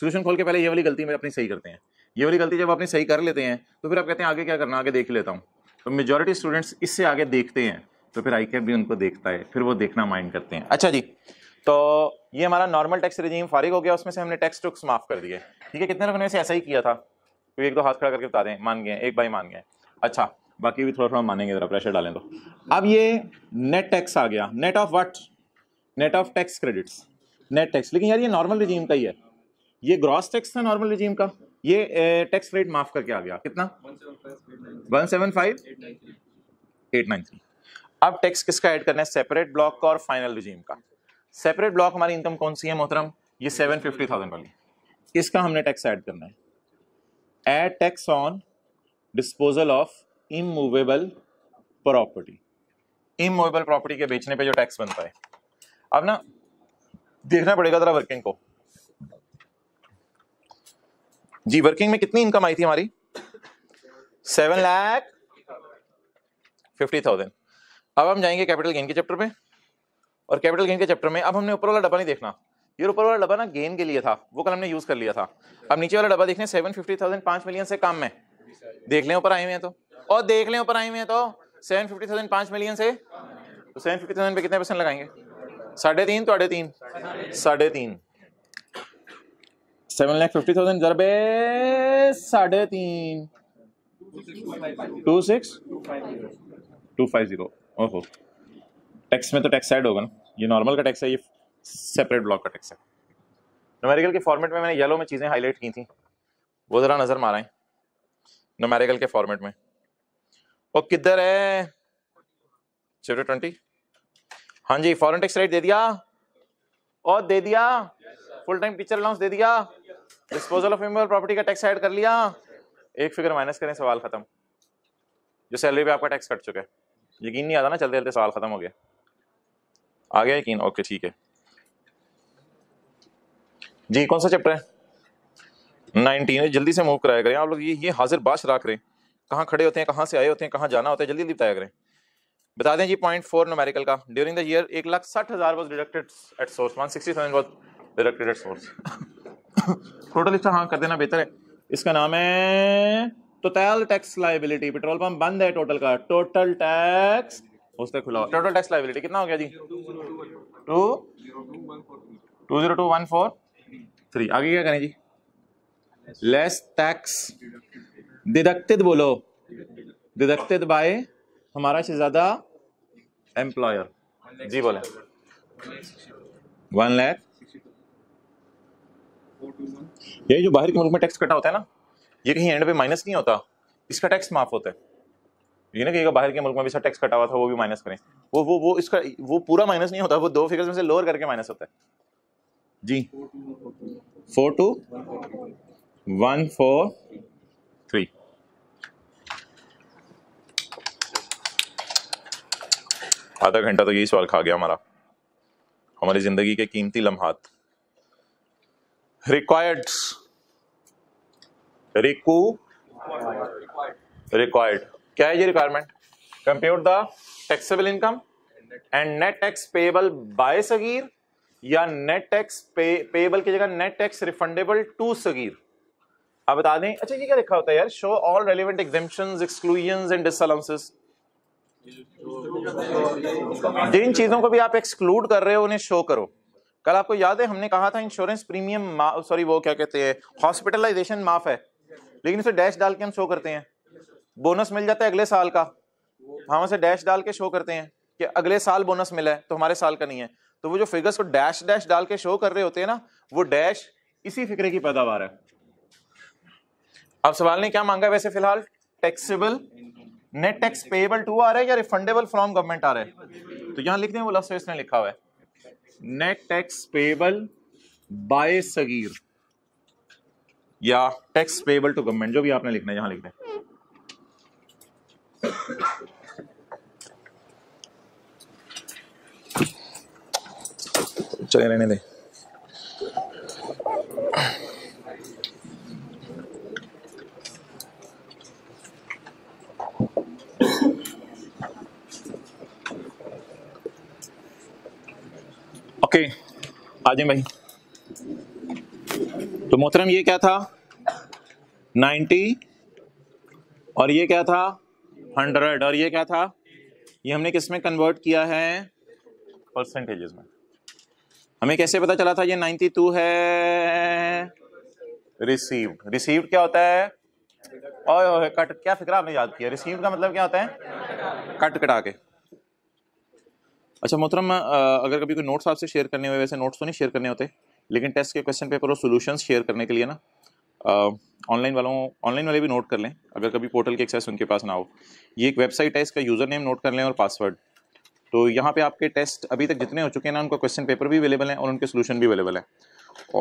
सोल्यूशन खोल के पहले ये वाली गलती मेरे अपनी सही करते हैं ये वाली गलती जब अपनी सही कर लेते हैं तो फिर आप कहते हैं आगे क्या करना आगे देख लेता हूँ तो मेजोरिटी स्टूडेंट्स इससे आगे देखते हैं तो फिर आई कैप भी उनको देखता है फिर वो देखना माइंड करते हैं अच्छा जी तो ये हमारा नॉर्मल टैक्स रिजीम फारिग हो गया उसमें से हमने टैक्स टुक्स माफ़ कर दिए ठीक है कितने लोगों ने इसे ऐसा ही किया था क्योंकि एक दो हाथ खड़ा करके बता दें मान गए एक भाई मान गए अच्छा बाकी भी थोड़ा थोड़ा मानेंगे ज़रा प्रेशर डालें तो अब ये नेट टैक्स आ गया net of what net of tax credits net tax लेकिन यार ये नॉर्मल रिजीम का ही है ये ग्रॉस टैक्स था नॉर्मल रिजीम का ये टैक्स रेट माफ करके आ गया कितना one seven five eight nine three अब टैक्स किसका ऐड करना है सेपरेट ब्लॉक का और फाइनल रिजीम का सेपरेट ब्लॉक हमारी इनकम कौन सी है मोहतरम ये सेवन फिफ्टी थाउजेंड वाली इसका हमने टैक्स ऐड करना है add tax on disposal of immovable property immovable property के बेचने पे जो टैक्स बनता है अब ना देखना पड़ेगा ज़रा वर्किंग को जी वर्किंग में कितनी इनकम आई थी हमारी सेवन लैख फिफ्टी थाउजेंड अब हम जाएंगे कैपिटल गेन के चैप्टर में और कैपिटल गेन के चैप्टर में अब हमने ऊपर वाला डब्बा नहीं देखना ये ऊपर वाला डब्बा ना गेन के लिए था वो कल हमने यूज कर लिया था अब नीचे वाला डब्बा देखने सेवन फिफ्टी थाउजेंड पांच मिलियन से कम में देख लें ऊपर आए हुए हैं तो और देख लें ऊपर आए हुए हैं तो सेवन फिफ्टी थाउजेंड पांच मिलियन से तो सेवन फिफ्टी थाउजेंड पे कितने परसेंट लगाएंगे साढ़े तीन तो साढ़े तीन साढ़े तीन सेवन लैख फिफ्टी थाउजेंड जरबे साढ़े तीन two six two five zero ओहो टैक्स में तो टैक्स ऐड होगा ना ये नॉर्मल का टैक्स है ये सेपरेट ब्लॉक का टैक्स है नोमेरिकल के फॉर्मेट में मैंने येलो में चीज़ें हाईलाइट की थी वो ज़रा नज़र मारा है नोमेरिकल के फॉर्मेट में और किधर है चैप्टर ट्वेंटी हाँ जी फॉरन टैक्स रेट दे दिया और दे दिया फुल टाइम टीचर अलाउंस दे दिया डिस्पोजल ऑफ इमेबल प्रॉपर्टी का टैक्स ऐड कर लिया एक फिगर माइनस करें सवाल खत्म जो सैलरी पे आपका टैक्स कट चुका है यकीन नहीं आता ना चलते चलते सवाल खत्म हो गया आ गया यकीन ओके ठीक है जी कौन सा चैप्टर है नाइनटीन जल्दी से मूव कराया करें आप लोग ये ये हाजिर बाश रहा करें कहाँ खड़े होते हैं कहाँ से आए होते हैं कहाँ जाना होता है जल्दी जल्दी बताया करें बता दें जी पॉइंट फोर नोमेरिकल का ड्यूरिंग द ईयर एक लाख साठ हज़ार was deducted at source one sixty thousand was deducted at source total इसका हाँ कर देना बेहतर है इसका नाम है total tax liability petrol pump बंद है टोटल का टोटल टैक्स उसने खुला टोटल टैक्स लाइबिलिटी कितना हो गया जी two two zero two one four three आगे क्या करें जी लेस टैक्स डिडक्टेड बोलो डिडक्टेड बाय हमारा से ज़्यादा एम्प्लॉयर जी बोले वन लैख यही जो बाहर के मुल्क में टैक्स कटा होता है ना ये कहीं एंड पे माइनस नहीं होता इसका टैक्स माफ होता है ये ना कहेगा बाहर के मुल्क में भी सर टैक्स कटा हुआ था वो भी माइनस करें वो वो वो इसका वो पूरा माइनस नहीं होता वो दो फिगर्स में से लोअर करके माइनस होता है जी four two one four three आधा घंटा तो यही सवाल खा गया हमारा हमारी ज़िंदगी के कीमती लम्हात required requ required क्या है ये requirement compute the taxable income and net tax payable by Saghir या नेट टैक्स पेबल की जगह net tax refundable to Saghir आप बता दें अच्छा ये क्या लिखा होता है यार show all relevant exemption exclusion and disallowances जिन चीजों को भी आप एक्सक्लूड कर रहे हो उन्हें शो करो कल आपको याद है हमने कहा था इंश्योरेंस प्रीमियम सॉरी वो क्या कहते हैं हॉस्पिटलाइजेशन माफ है लेकिन उसे डैश डाल के हम शो करते हैं बोनस मिल जाता है अगले साल का हम उसे डैश डाल के शो करते हैं कि अगले साल बोनस मिला है तो हमारे साल का नहीं है तो वो जो फिगर्स को डैश डैश डाल के शो कर रहे होते हैं ना वो डैश इसी फिक्रे की पैदावार है अब सवाल ने क्या मांगा वैसे फिलहाल taxable net tax payable to आ रहा है या रिफंडेबल फ्रॉम गवर्नमेंट आ रहा है तो यहां लिखते हैं वो लफ्स ने लिखा हुआ है net tax payable by Saghir या टैक्स पेबल टू गवर्नमेंट जो भी आपने लिखना है यहां लिखना है चले रहने दे आ जाए भाई तो मोहतरम ये क्या था 90 और ये क्या था 100 और ये क्या था ये हमने किस में कन्वर्ट किया है परसेंटेजेस में हमें कैसे पता चला था ये 92 है रिसीव्ड रिसीव्ड क्या होता है ओए कट क्या फिक्र आपने याद किया रिसीव्ड का मतलब क्या होता है कट कटा के अच्छा मोहतरम अगर कभी कोई नोट्स आपसे शेयर करने हुए वैसे नोट्स तो नहीं शेयर करने होते लेकिन टेस्ट के क्वेश्चन पेपर और सोल्यूशन शेयर करने के लिए ना ऑनलाइन वालों ऑनलाइन वाले भी नोट कर लें अगर कभी पोर्टल के एक्सेस उनके पास ना हो ये एक वेबसाइट है इसका यूज़र नेम नोट कर लें और पासवर्ड तो यहाँ पे आपके टेस्ट अभी तक जितने हो चुके हैं ना उनका क्वेश्चन पेपर भी अवेलेबल है और उनके सोल्यूशन भी अवेलेबल है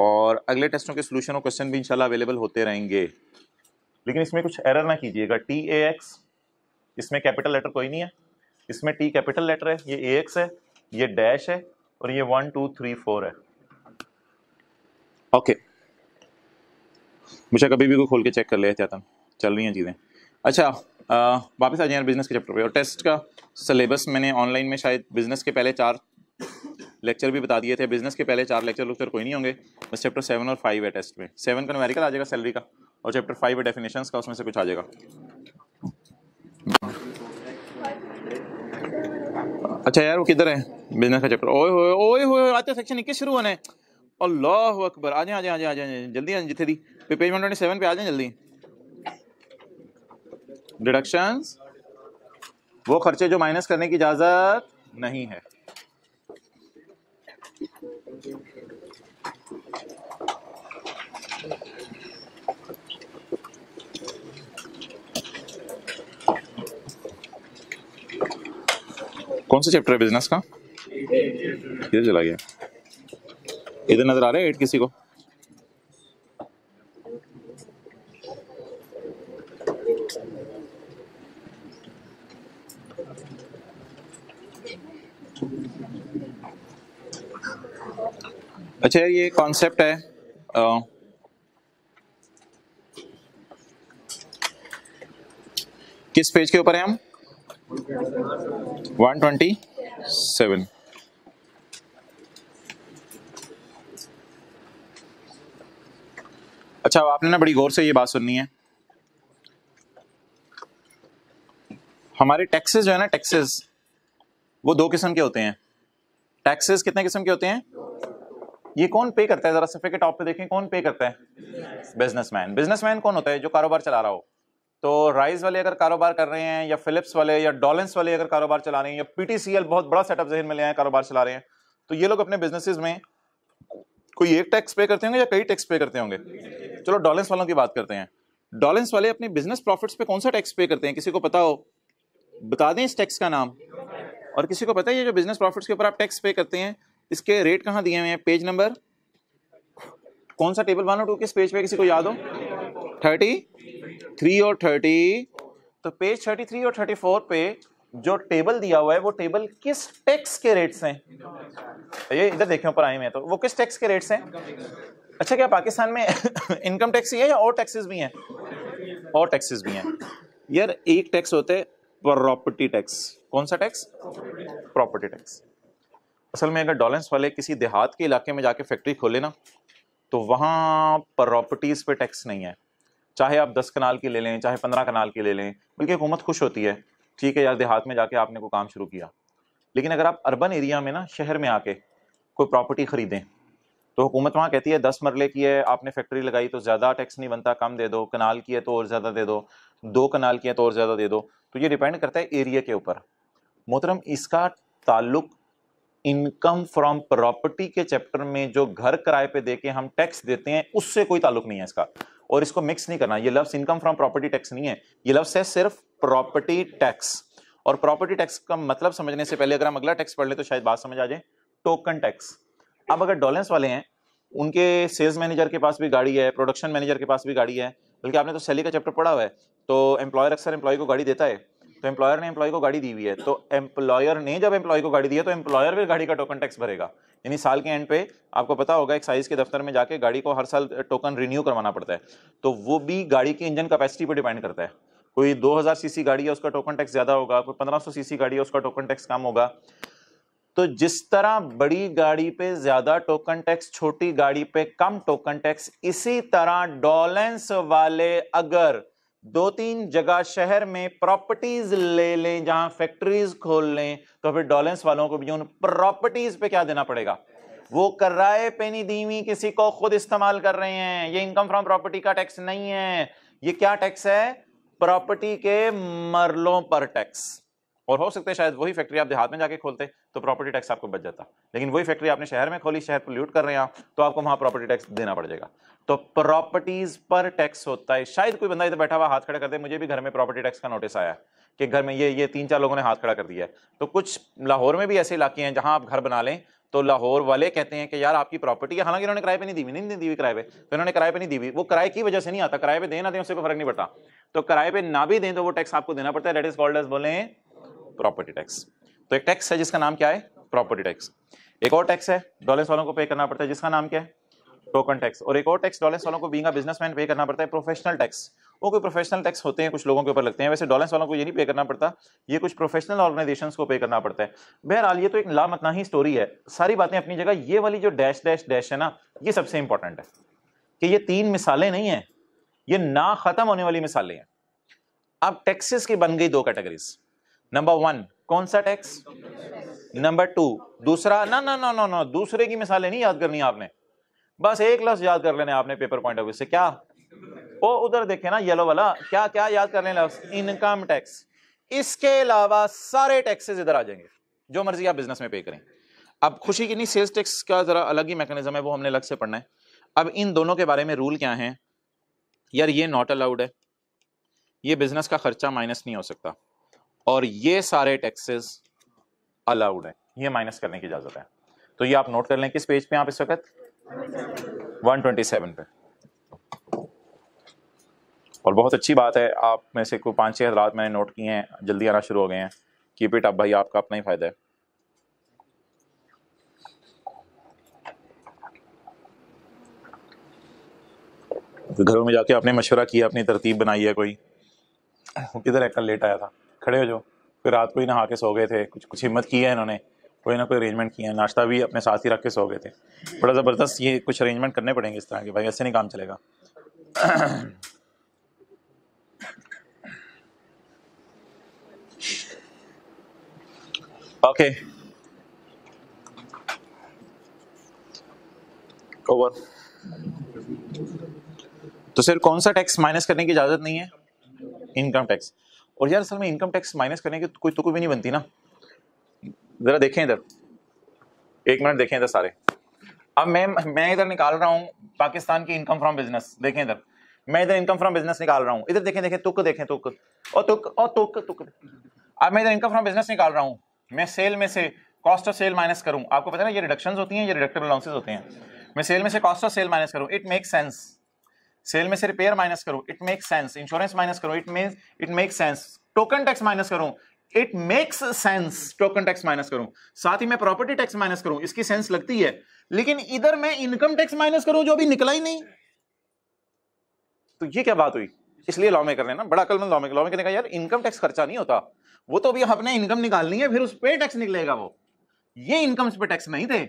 और अगले टेस्टों के सोल्यूशन और क्वेश्चन भी इंशाल्लाह अवेलेबल होते रहेंगे लेकिन इसमें कुछ एरर ना कीजिएगा टी ए एक्स इसमें कैपिटल लेटर कोई नहीं है इसमें टी कैपिटल लेटर है ये ए एक्स है ये डैश है और ये वन टू थ्री फोर है ओके मुझे कभी भी कोई खोल के चेक कर लिया चाहता चल रही हैं चीज़ें अच्छा वापस आ जाए बिज़नेस के चैप्टर पे और टेस्ट का सिलेबस मैंने ऑनलाइन में शायद बिज़नेस के पहले चार लेक्चर भी बता दिए थे बिज़नेस के पहले चार लेक्चर लेक्चर कोई नहीं होंगे बस चैप्टर सेवन और फाइव है टेस्ट में सेवन का न्यूमेरिकल आ जाएगा सैलरी का और चैप्टर फाइव है डेफिनेशन का उसमें से कुछ आ जाएगा अच्छा यार वो किधर है बिजनेस का चक्कर ओए होए ओए होए आते सेक्शन इक्कीस शुरू होने अल्लाह अकबर आ जाए आ जाए आ जाए जल्दी आ जिथे दी पेज वन ट्वेंटी सेवन पे आ जाए जल्दी डिडक्शंस वो खर्चे जो माइनस करने की इजाज़त नहीं है कौन सा चैप्टर है बिजनेस का इधर चला गया इधर नजर आ रहा है एट किसी को अच्छा यार ये कॉन्सेप्ट है आ, किस पेज के ऊपर है हम वन ट्वेंटी सेवन अच्छा अब आपने ना बड़ी गौर से ये बात सुननी है हमारे टैक्सेस जो है ना टैक्सेस वो दो किस्म के होते हैं टैक्सेस कितने किस्म के होते हैं ये कौन पे करता है जरा सफे के टॉप पे देखें कौन पे करता है बिजनेसमैन बिजनेसमैन कौन होता है जो कारोबार चला रहा हो तो राइज वाले अगर कारोबार कर रहे हैं या फिलिप्स वाले या डॉलेंस वाले अगर कारोबार चला रहे हैं या पीटीसीएल बहुत बड़ा सेटअप जहन में ले आए कारोबार चला रहे हैं तो ये लोग अपने बिजनेसेस में कोई एक टैक्स पे करते होंगे या कई टैक्स पे करते होंगे चलो डॉलेंस वालों की बात करते हैं डॉलेंस वाले अपने बिजनेस प्रॉफिट्स पे कौन सा टैक्स पे करते हैं किसी को पता हो बता दें इस टैक्स का नाम और किसी को पता है ये जो बिजनेस प्रॉफिट्स के ऊपर आप टैक्स पे करते हैं इसके रेट कहाँ दिए हुए हैं पेज नंबर कौन सा टेबल वन और टू किस पेज पे किसी को याद हो थर्टी थ्री और थर्टी तो पेज थर्टी थ्री और थर्टी फोर पे जो टेबल दिया हुआ है वो टेबल किस टैक्स के रेट्स हैं ये इधर देखे ऊपर आए हुए तो वो किस टैक्स के रेट्स हैं अच्छा क्या पाकिस्तान में इनकम <laughs> टैक्स ही है या और टैक्सेस भी हैं और टैक्सेस भी हैं यार एक टैक्स होते प्रॉपर्टी टैक्स कौन सा टैक्स प्रॉपर्टी टैक्स असल में अगर डॉलेंस वाले किसी देहात के इलाके में जाके फैक्ट्री खोले ना तो वहाँ प्रॉपर्टीज़ पे टैक्स नहीं है चाहे आप दस कनाल की ले लें चाहे पंद्रह कनाल की ले लें बल्कि हुकूमत खुश होती है ठीक है यार देहात में जाके आपने को काम शुरू किया लेकिन अगर आप अर्बन एरिया में ना शहर में आके कोई प्रॉपर्टी ख़रीदें तो हुकूमत वहाँ कहती है दस मरले की है आपने फैक्ट्री लगाई तो ज़्यादा टैक्स नहीं बनता कम दे दो कनाल की है तो और ज़्यादा दे दो दो कनाल की है तो और ज़्यादा दे दो तो ये डिपेंड करता है एरिया के ऊपर मोहतरम इसका ताल्लुक इनकम फ्रॉम प्रॉपर्टी के चैप्टर में जो घर किराए पे दे के हम टैक्स देते हैं उससे कोई ताल्लुक नहीं है इसका और इसको मिक्स नहीं करना ये लफ्स इनकम फ्रॉम प्रॉपर्टी टैक्स नहीं है ये लफ्स है सिर्फ प्रॉपर्टी टैक्स और प्रॉपर्टी टैक्स का मतलब समझने से पहले अगर हम अगला टैक्स पढ़ ले तो शायद बात समझ आ जाए टोकन टैक्स अब अगर डॉलर्स वाले हैं उनके सेल्स मैनेजर के पास भी गाड़ी है प्रोडक्शन मैनेजर के पास भी गाड़ी है बल्कि आपने तो सैली का चैप्टर पढ़ा हुआ है तो एम्प्लॉयर अक्सर एम्प्लॉय को गाड़ी देता है तो एम्प्लॉयर ने एम्प्लॉय को गाड़ी दी हुई है तो एम्प्लॉयर ने जब एम्प्लॉय को गाड़ी दी है तो एम्प्लॉयर फिर गाड़ी का टोकन टैक्स भरेगा यानी साल के एंड पे आपको पता होगा साइज के दफ्तर में जाके गाड़ी को हर साल टोकन रिन्यू करवाना पड़ता है तो वो भी गाड़ी की इंजन कैपेसिटी पर डिपेंड करता है कोई दो सीसी गाड़ी है उसका टोकन टैक्स ज़्यादा होगा कोई पंद्रह सीसी गाड़ी है उसका टोकन टैक्स कम होगा तो जिस तरह बड़ी गाड़ी पे ज्यादा टोकन टैक्स छोटी गाड़ी पे कम टोकन टैक्स इसी तरह डॉलेंस वाले अगर दो तीन जगह शहर में प्रॉपर्टीज ले लें जहां फैक्ट्रीज खोल लें तो फिर डॉलेंस वालों को भी उन प्रॉपर्टीज पे क्या देना पड़ेगा वो कराए पे नहीं दी किसी को खुद इस्तेमाल कर रहे हैं ये इनकम फ्रॉम प्रॉपर्टी का टैक्स नहीं है ये क्या टैक्स है प्रॉपर्टी के मरलों पर टैक्स और हो सकते शायद वही फैक्ट्री आप देहात में जाके खोलते तो प्रॉपर्टी टैक्स आपको बच जाता लेकिन वही फैक्ट्री आपने शहर में खोली शहर पोल्यूट कर रहे हैं आप तो आपको वहाँ प्रॉपर्टी टैक्स देना पड़ जाएगा तो प्रॉपर्टीज पर टैक्स होता है शायद कोई बंदा इधर बैठा हुआ हाथ खड़ा कर दे मुझे भी घर में प्रॉपर्टी टैक्स का नोटिस आया कि घर में ये ये तीन चार लोगों ने हाथ खड़ा कर दिया है तो कुछ लाहौर में भी ऐसे इलाके हैं जहां आप घर बना लें तो लाहौर वाले कहते हैं कि यार आपकी प्रॉपर्टी है हालांकि इन्होंने किराए पे नहीं दी हुई नहीं दी हुई किराए पे तो इन्होंने किराए पे नहीं दी हुई वो किराए की वजह से नहीं आता किराए पे ना दें उससे कोई फर्क नहीं पड़ता तो किराए पे ना भी दें तो वो टैक्स आपको देना पड़ता है डेट इज कॉल्ड एज बोले प्रॉपर्टी टैक्स तो एक टैक्स है जिसका नाम क्या है प्रॉपर्टी टैक्स एक और टैक्स है डॉलर्स वालों को पे करना पड़ता है जिसका नाम क्या है टोकन टैक्स और एक और टैक्स डॉलेंस वालों को बीगा बिजनेसमैन पे करना पड़ता है प्रोफेशनल टैक्स वो कोई प्रोफेशनल टैक्स होते हैं कुछ लोगों के ऊपर लगते हैं वैसे डॉलेंस वालों को ये नहीं पे करना पड़ता ये कुछ प्रोफेशनल ऑर्गेनाइजेशंस को पे करना पड़ता है बहरहाल ये तो एक लामतना ही स्टोरी है सारी बातें अपनी जगह ये वाली जो डैश डैश डैश है ना ये सबसे इंपॉर्टेंट है कि ये तीन मिसालें नहीं है ये ना ख़त्म होने वाली मिसालें हैं अब टैक्सेस की बन गई दो कैटेगरीज़ नंबर वन कौन सा टैक्स नंबर टू दूसरा ना ना ना ना ना दूसरे की मिसालें नहीं याद करनी आपने बस एक लफ्ज याद कर लेना आपने पेपर पॉइंट ऑफ व्यू से क्या वो उधर देखे ना येलो वाला क्या क्या याद कर लेना इनकम टैक्स इसके अलावा सारे टैक्सेस इधर आ जाएंगे जो मर्जी आप बिजनेस में पे करें अब खुशी की नहीं सेल्स टैक्स का जरा अलग ही मैकेनिज्म है वो हमने अलग से पढ़ना है अब इन दोनों के बारे में रूल क्या है यार ये नॉट अलाउड है ये बिजनेस का खर्चा माइनस नहीं हो सकता और ये सारे टैक्सेस अलाउड है ये माइनस करने की इजाजत है तो ये आप नोट कर लें किस पेज पे आप इस वक्त 127 पे और बहुत अच्छी बात है आप में से कोई पांच छह हजरात मैंने नोट किए हैं जल्दी आना शुरू हो गए हैं कीप इट अप भाई आपका अपना ही फ़ायदा है तो घरों में जाके आपने मशवरा किया अपनी तरतीब बनाई है कोई किधर है कल लेट आया था खड़े हो जाओ फिर रात को ही नहा के सो गए थे कुछ कुछ हिम्मत की है इन्होंने कोई ना कोई अरेंजमेंट किया है नाश्ता भी अपने साथ ही रख के सो गए थे बड़ा ज़बरदस्त ये कुछ अरेंजमेंट करने पड़ेंगे इस तरह के भाई ऐसे नहीं काम चलेगा ओके <clears throat> ओवर तो सर कौन सा टैक्स माइनस करने की इजाज़त नहीं है इनकम टैक्स और यार असल में इनकम टैक्स माइनस करने की तो कोई तुक तो भी नहीं बनती ना ज़रा देखें इधर एक मिनट देखें इधर सारे अब मैं मैं इधर निकाल रहा हूँ पाकिस्तान की इनकम फ्रॉम बिजनेस देखें इधर मैं इधर इनकम फ्रॉम बिजनेस निकाल रहा हूँ इधर देखें देखें तुक देखें तुक और तुक और तुक तुक अब मैं इधर इनकम फ्रॉम बिजनेस निकाल रहा हूँ मैं सेल में से कॉस्ट ऑफ सेल माइनस करूँ आपको पता ना ये रिडक्शन होती हैं ये रिडक्टेबल अलाउंसेज होते हैं मैं सेल में से कॉस्ट ऑफ सेल माइनस करूँ इट मेक सेंस सेल में से रिपेयर माइनस करो it make sense insurance minus करो it mean it make sense token tax minus करो it makes sense token tax minus करूं साथ ही मैं प्रॉपर्टी टैक्स माइनस करूं इसकी सेंस लगती है लेकिन इधर मैं इनकम टैक्स माइनस करूं जो अभी निकला ही नहीं तो ये क्या बात हुई इसलिए लॉ मेकर ने ना बड़ा अकलमंद लॉ मेकर लॉ मेकर ने कहा यार इनकम टैक्स खर्चा नहीं होता वो तो अभी हमने इनकम निकालनी है फिर उस पर टैक्स निकलेगा वो ये इनकम्स पे टैक्स नहीं थे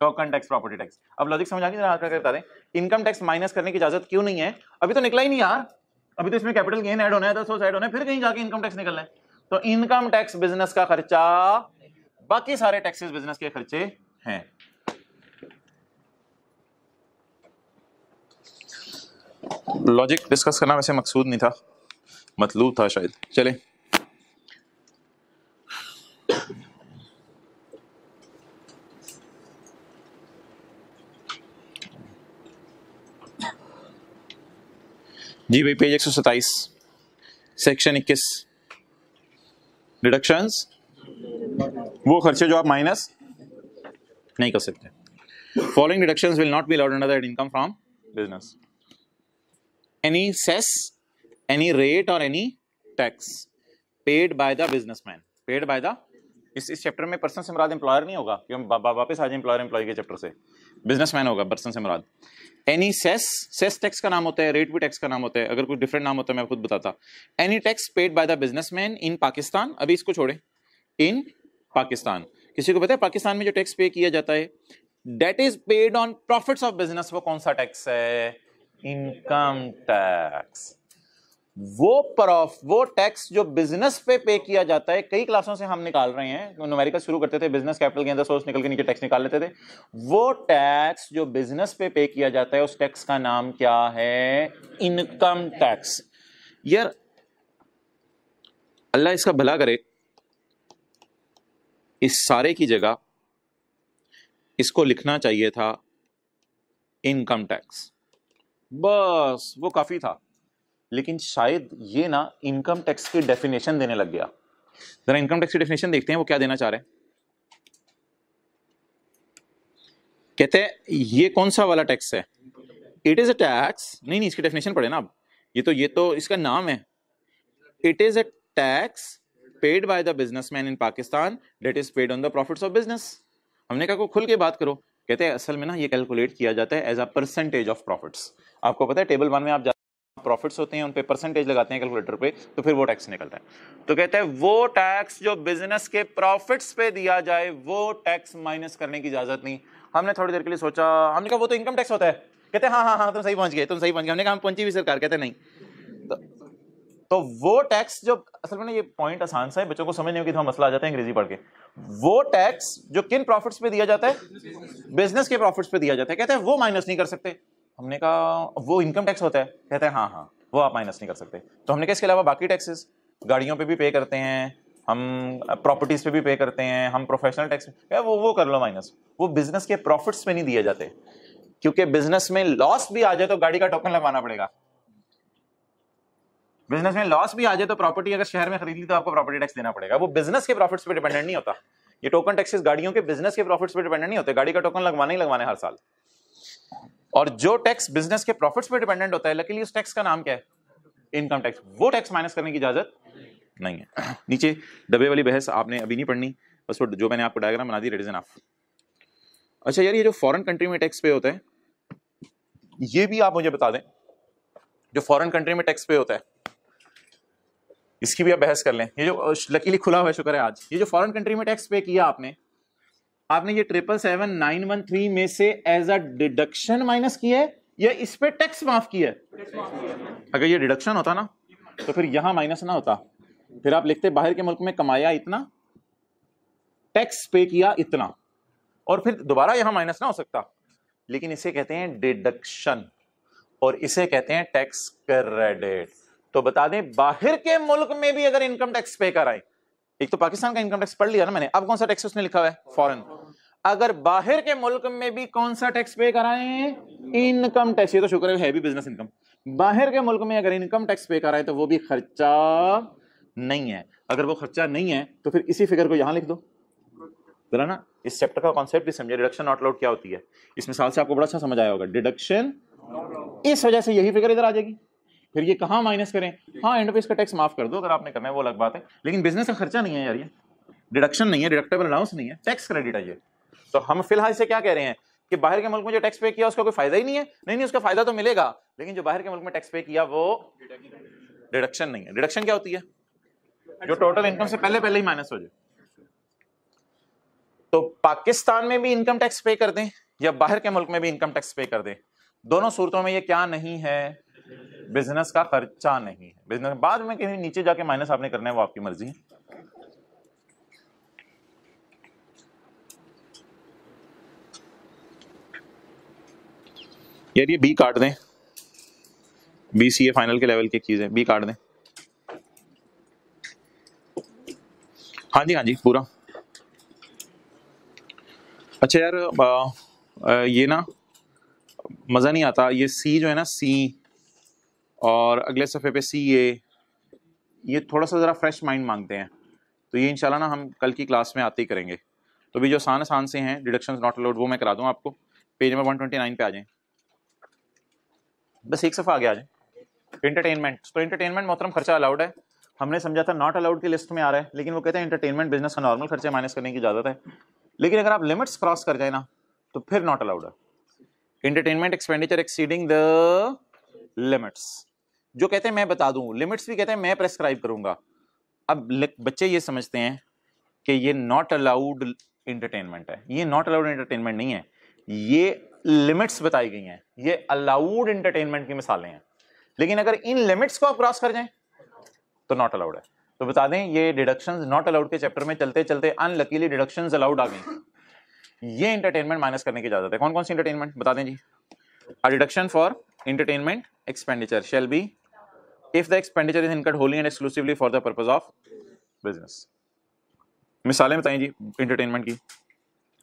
टोकन टैक्स प्रॉपर्टी टैक्स अब लॉजिक समझ आगे गई बता दें इनकम टैक्स माइनस करने की इजाजत क्यों नहीं है अभी तो निकला ही नहीं यार अभी तो इसमें कैपिटल गेन एड होना है दस ऐड होना है फिर कहीं जाके इनकम टैक्स निकलना है तो इनकम टैक्स बिजनेस का खर्चा बाकी सारे टैक्सेस बिजनेस के खर्चे हैं लॉजिक डिस्कस करना वैसे मकसूद नहीं था मतलूब था शायद चले जी भाई पेज एक सौ सताइस सेक्शन इक्कीस डिडक्शंस वो खर्चे जो आप माइनस नहीं कर सकते following deductions will not be allowed under that income from business any cess any rate और any tax paid by the businessman paid by the इस इस चैप्टर में पर्सन से मराद एम्प्लॉयर नहीं होगा क्यों हम वापस आ जाए एम्प्लॉयर एम्प्लॉय के चैप्टर से बिजनेसमैन होगा पर्सन से मराद एनी सेस सेस टैक्स का नाम होता है रेट भी टैक्स का नाम होता है अगर कोई डिफरेंट नाम होता है मैं खुद बताता any tax paid by the businessman in Pakistan अभी इसको छोड़े इन पाकिस्तान किसी को पता है पाकिस्तान में जो टैक्स पे किया जाता है that is paid on profits of business वो कौन सा टैक्स है इनकम टैक्स वो प्रॉफ वो टैक्स जो बिजनेस पे पे किया जाता है कई क्लासों से हम निकाल रहे हैं अमेरिका शुरू करते थे बिजनेस कैपिटल के अंदर सोर्स निकल के नीचे टैक्स निकाल लेते थे वो टैक्स जो बिजनेस पे पे किया जाता है उस टैक्स का नाम क्या है इनकम टैक्स यार अल्लाह इसका भला करे इस सारे की जगह इसको लिखना चाहिए था इनकम टैक्स बस वो काफ़ी था लेकिन शायद ये ना इनकम टैक्स की डेफिनेशन देने लग गया ज़रा इनकम टैक्स की डेफिनेशन देखते हैं वो क्या देना चाह रहे हैं कहते हैं ये कौन सा वाला टैक्स है इट इज़ अ टैक्स नहीं नहीं इसकी डेफिनेशन पढ़े ना अब ये तो ये तो इसका नाम है it is a tax paid by the businessman in Pakistan that is paid on the profits of business हमने कहा को खुल के बात करो कहते हैं असल में ना ये कैलकुलेट किया जाता है as a percentage of profits आपको पता है टेबल वन में आप प्रॉफिट्स होते हैं उन पे परसेंटेज लगाते हैं कैलकुलेटर पे तो फिर वो टैक्स निकलता है तो कहते हैं वो टैक्स जो बिजनेस के प्रॉफिट्स पे दिया जाए वो टैक्स माइनस करने की इजाजत नहीं हमने थोड़ी देर के लिए सोचा हमने कहा वो तो इनकम टैक्स होता है कहते हैं हाँ हाँ हाँ तुम सही पहुंच गए तुम सही पहुंच गए हमने कहा हम पहुंची भी सरकार कहते नहीं तो, तो वो टैक्स जो असल में ना ये पॉइंट आसान सा है बच्चों को समझ नहीं होगी तो मसला आ जाता है अंग्रेजी पढ़ के वो टैक्स जो किन प्रॉफिट्स पे दिया जाता है बिजनेस के प्रॉफिट्स पे दिया जाता है कहते हैं वो माइनस नहीं कर सकते हमने कहा वो इनकम टैक्स होता है कहते हैं हाँ हाँ वो आप माइनस नहीं कर सकते तो हमने कहा इसके अलावा बाकी टैक्सेस गाड़ियों पे भी पे करते हैं हम प्रॉपर्टीज़ पे भी पे करते हैं हम प्रोफेशनल टैक्स वो वो कर लो माइनस वो बिजनेस के प्रॉफिट्स में नहीं दिए जाते क्योंकि बिजनेस में लॉस भी आ जाए तो गाड़ी का टोकन लगवाना पड़ेगा बिजनेस में लॉस भी आ जाए तो प्रॉपर्टी अगर शहर में खरीद ली तो आपको प्रॉपर्टी टैक्स देना पड़ेगा वो बिजनेस के प्रॉफिट्स पे डिपेंडेंट नहीं होता ये टोकन टैक्सेस गाड़ियों के बिजनेस के प्रॉफिट्स पे डिपेंडेंट नहीं होते गाड़ी का टोकन लगवाना ही लगवाना है हर साल और जो टैक्स बिजनेस के प्रॉफिट्स पे डिपेंडेंट होता है लकीली उस टैक्स का नाम क्या है इनकम टैक्स वो टैक्स माइनस करने की इजाजत नहीं है <clears throat> नीचे डबे वाली बहस आपने अभी नहीं पढ़नी बस वो जो मैंने आपको डायग्राम बना दी रेट इज एन अच्छा यार ये जो फॉरेन कंट्री में टैक्स पे होता है ये भी आप मुझे बता दें जो फॉरेन कंट्री में टैक्स पे होता है इसकी भी आप बहस कर लें ये जो लकीली खुला हुआ शुक्र है आज ये जो फॉरेन कंट्री में टैक्स पे किया आपने आपने ये triple seven nine one three में से एज अ डिडक्शन माइनस किया है या इस पर टैक्स माफ किया है अगर ये डिडक्शन होता ना तो फिर यहां माइनस ना होता फिर आप लिखते बाहर के मुल्क में कमाया इतना टैक्स पे किया इतना और फिर दोबारा यहां माइनस ना हो सकता लेकिन इसे कहते हैं डिडक्शन और इसे कहते हैं टैक्स क्रेडिट तो बता दें बाहर के मुल्क में भी अगर इनकम टैक्स पे कराए एक तो पाकिस्तान का इनकम टैक्स पढ़ लिया ना मैंने अब कौन सा टैक्स उसने लिखा हुआ है फॉरन अगर बाहर के मुल्क में भी कौन सा टैक्स पे कराएं इनकम टैक्स ये तो शुक्र है भी बिजनेस इनकम बाहर के मुल्क में अगर इनकम टैक्स पे कराएं तो वो भी खर्चा नहीं है अगर वो खर्चा नहीं है तो फिर इसी फिगर को यहां लिख दो बोला ना इस चैप्टर का कॉन्सेप्ट भी समझे डिडक्शन नॉट आउट क्या होती है इस मिसाल से आपको बड़ा अच्छा समझ आया होगा डिडक्शन इस वजह से यही फिगर इधर आ जाएगी फिर ये कहाँ माइनस करें हाँ एंड पे इसका टैक्स माफ कर दो अगर आपने करना है वो अलग बात है लेकिन बिजनेस का खर्चा नहीं है यार ये डिडक्शन नहीं है डिडक्टेबल अलाउंस नहीं है टैक्स क्रेडिट है ये तो हम फिलहाल से क्या कह रहे हैं कि बाहर के मुल्क में जो टैक्स पे किया उसका कोई फायदा ही नहीं है नहीं नहीं उसका फायदा तो मिलेगा लेकिन जो बाहर के मुल्क में टैक्स पे किया वो डिडक्शन नहीं है डिडक्शन क्या होती है जो टोटल इनकम से पहले पहले ही माइनस हो जाए तो पाकिस्तान में भी इनकम टैक्स पे कर दें या बाहर के मुल्क में भी इनकम टैक्स पे कर दें दोनों सूरतों में ये क्या नहीं है बिजनेस का खर्चा नहीं है बिजनेस बाद में कहीं नीचे जाके माइनस आपने करना है वो आपकी मर्जी है यार ये बी काट दें बी सी ए फाइनल के लेवल की चीज़ें बी काट दें हाँ जी हाँ जी पूरा अच्छा यार आ, आ, ये ना मज़ा नहीं आता ये सी जो है ना सी और अगले सफ़े पे सी ए ये थोड़ा सा ज़रा फ्रेश माइंड मांगते हैं तो ये इंशाल्लाह ना हम कल की क्लास में आते ही करेंगे तो भी जो आसान आसान से हैं डिडक्शन नॉट अलाउड वो मैं करा दूँ आपको page number one twenty nine पे आ जाएं बस एक सफ़ा आगे आ जाए इंटरटेनमेंट तो इंटरटेनमेंट मोहतरम खर्चा अलाउड है हमने समझा था नॉट अलाउड की लिस्ट में आ रहा है लेकिन वो कहते हैं इंटरटेनमेंट बिजनेस का नॉर्मल खर्चे माइनस करने की इजाज़त है लेकिन अगर आप लिमिट्स क्रॉस कर जाए ना तो फिर नॉट अलाउड है entertainment expenditure exceeding the limits जो कहते हैं मैं बता दूँ लिमिट्स भी कहते हैं मैं प्रेस्क्राइब करूँगा अब बच्चे ये समझते हैं कि ये नॉट अलाउड इंटरटेनमेंट है ये नॉट अलाउड इंटरटेनमेंट नहीं है ये लिमिट्स बताई गई हैं ये अलाउड इंटरटेनमेंट की मिसालें हैं लेकिन अगर इन लिमिट्स को आप क्रॉस कर जाएं तो नॉट अलाउड है तो बता दें ये डिडक्शंस नॉट अलाउड के चैप्टर में चलते चलते अनलकीली डिडक्शंस अलाउड आ गई ये इंटरटेनमेंट माइनस करने की इजाजत है कौन कौन सी इंटरटेनमेंट बता दें जी a deduction for entertainment expenditure shall be if the expenditure is incurred wholly and exclusively for the purpose of business मिसालें बताएं जी इंटरटेनमेंट की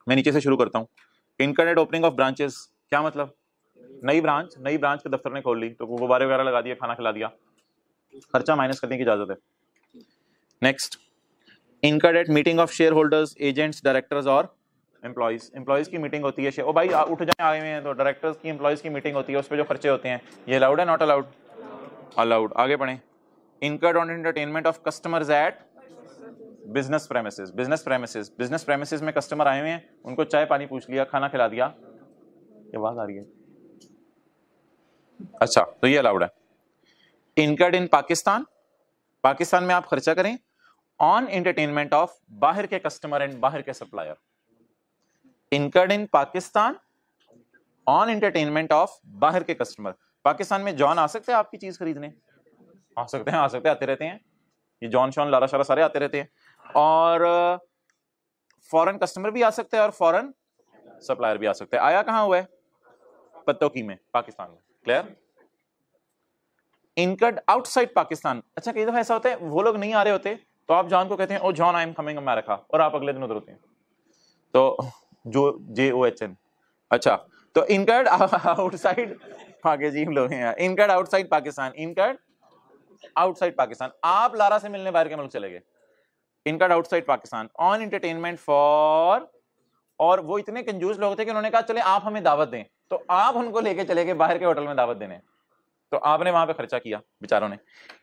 मैं नीचे से शुरू करता हूँ इंटरनेट ओपनिंग ऑफ ब्रांचेस क्या मतलब नई ब्रांच नई ब्रांच के दफ्तर ने खोल ली तो गुब्बारे वगैरह लगा दिया खाना खिला दिया खर्चा माइनस करने की इजाजत है next incurred meeting of shareholders agents directors और एम्प्लॉयज़ एम्प्लॉयज़ की मीटिंग होती है शेयर ओ भाई आ, उठ जाए आए हुए हैं तो डायरेक्टर्स की एम्प्लॉयज़ की मीटिंग होती है उस पर जो खर्चे होते हैं ये अलाउड है नॉट अलाउड अलाउड आगे बढ़ें incurred on entertainment of customers at business premises business premises business premises में कस्टमर आए हुए हैं उनको चाय पानी पूछ लिया खाना खिला दिया ये आवाज आ रही है अच्छा तो ये अलाउड है इनकर्ड इन पाकिस्तान पाकिस्तान में आप खर्चा करें ऑन एंटरटेनमेंट ऑफ बाहर के कस्टमर एंड बाहर के supplier incurred in Pakistan on entertainment of बाहर के कस्टमर पाकिस्तान में जॉन आ सकते हैं आपकी चीज खरीदने आ सकते हैं आ सकते हैं आते रहते हैं ये जॉन शॉन लारा शारा सारे आते रहते हैं और फॉरेन कस्टमर भी आ सकते हैं और फॉरेन सप्लायर भी आ सकते हैं आया कहां हुआ है पत्तोकी में पाकिस्तान में क्लियर इनकर्ड आउटसाइड पाकिस्तान अच्छा कई दफा ऐसा होता है वो लोग नहीं आ रहे होते तो आप जॉन को कहते हैं oh John I am coming America और आप अगले दिन उधर होते हैं तो जो जे ओ एच एन अच्छा तो इनकर्ड आउटसाइड आगे जी लोग हैं incurred outside Pakistan incurred outside Pakistan आप लारा से मिलने बाहर के मुल्क चले गए incurred outside Pakistan on entertainment for और वो इतने कंजूस लोग थे कि उन्होंने कहा चले आप हमें दावत दें तो आप उनको लेके चले गए बाहर के होटल में दावत देने तो आपने वहां पे खर्चा किया बेचारों ने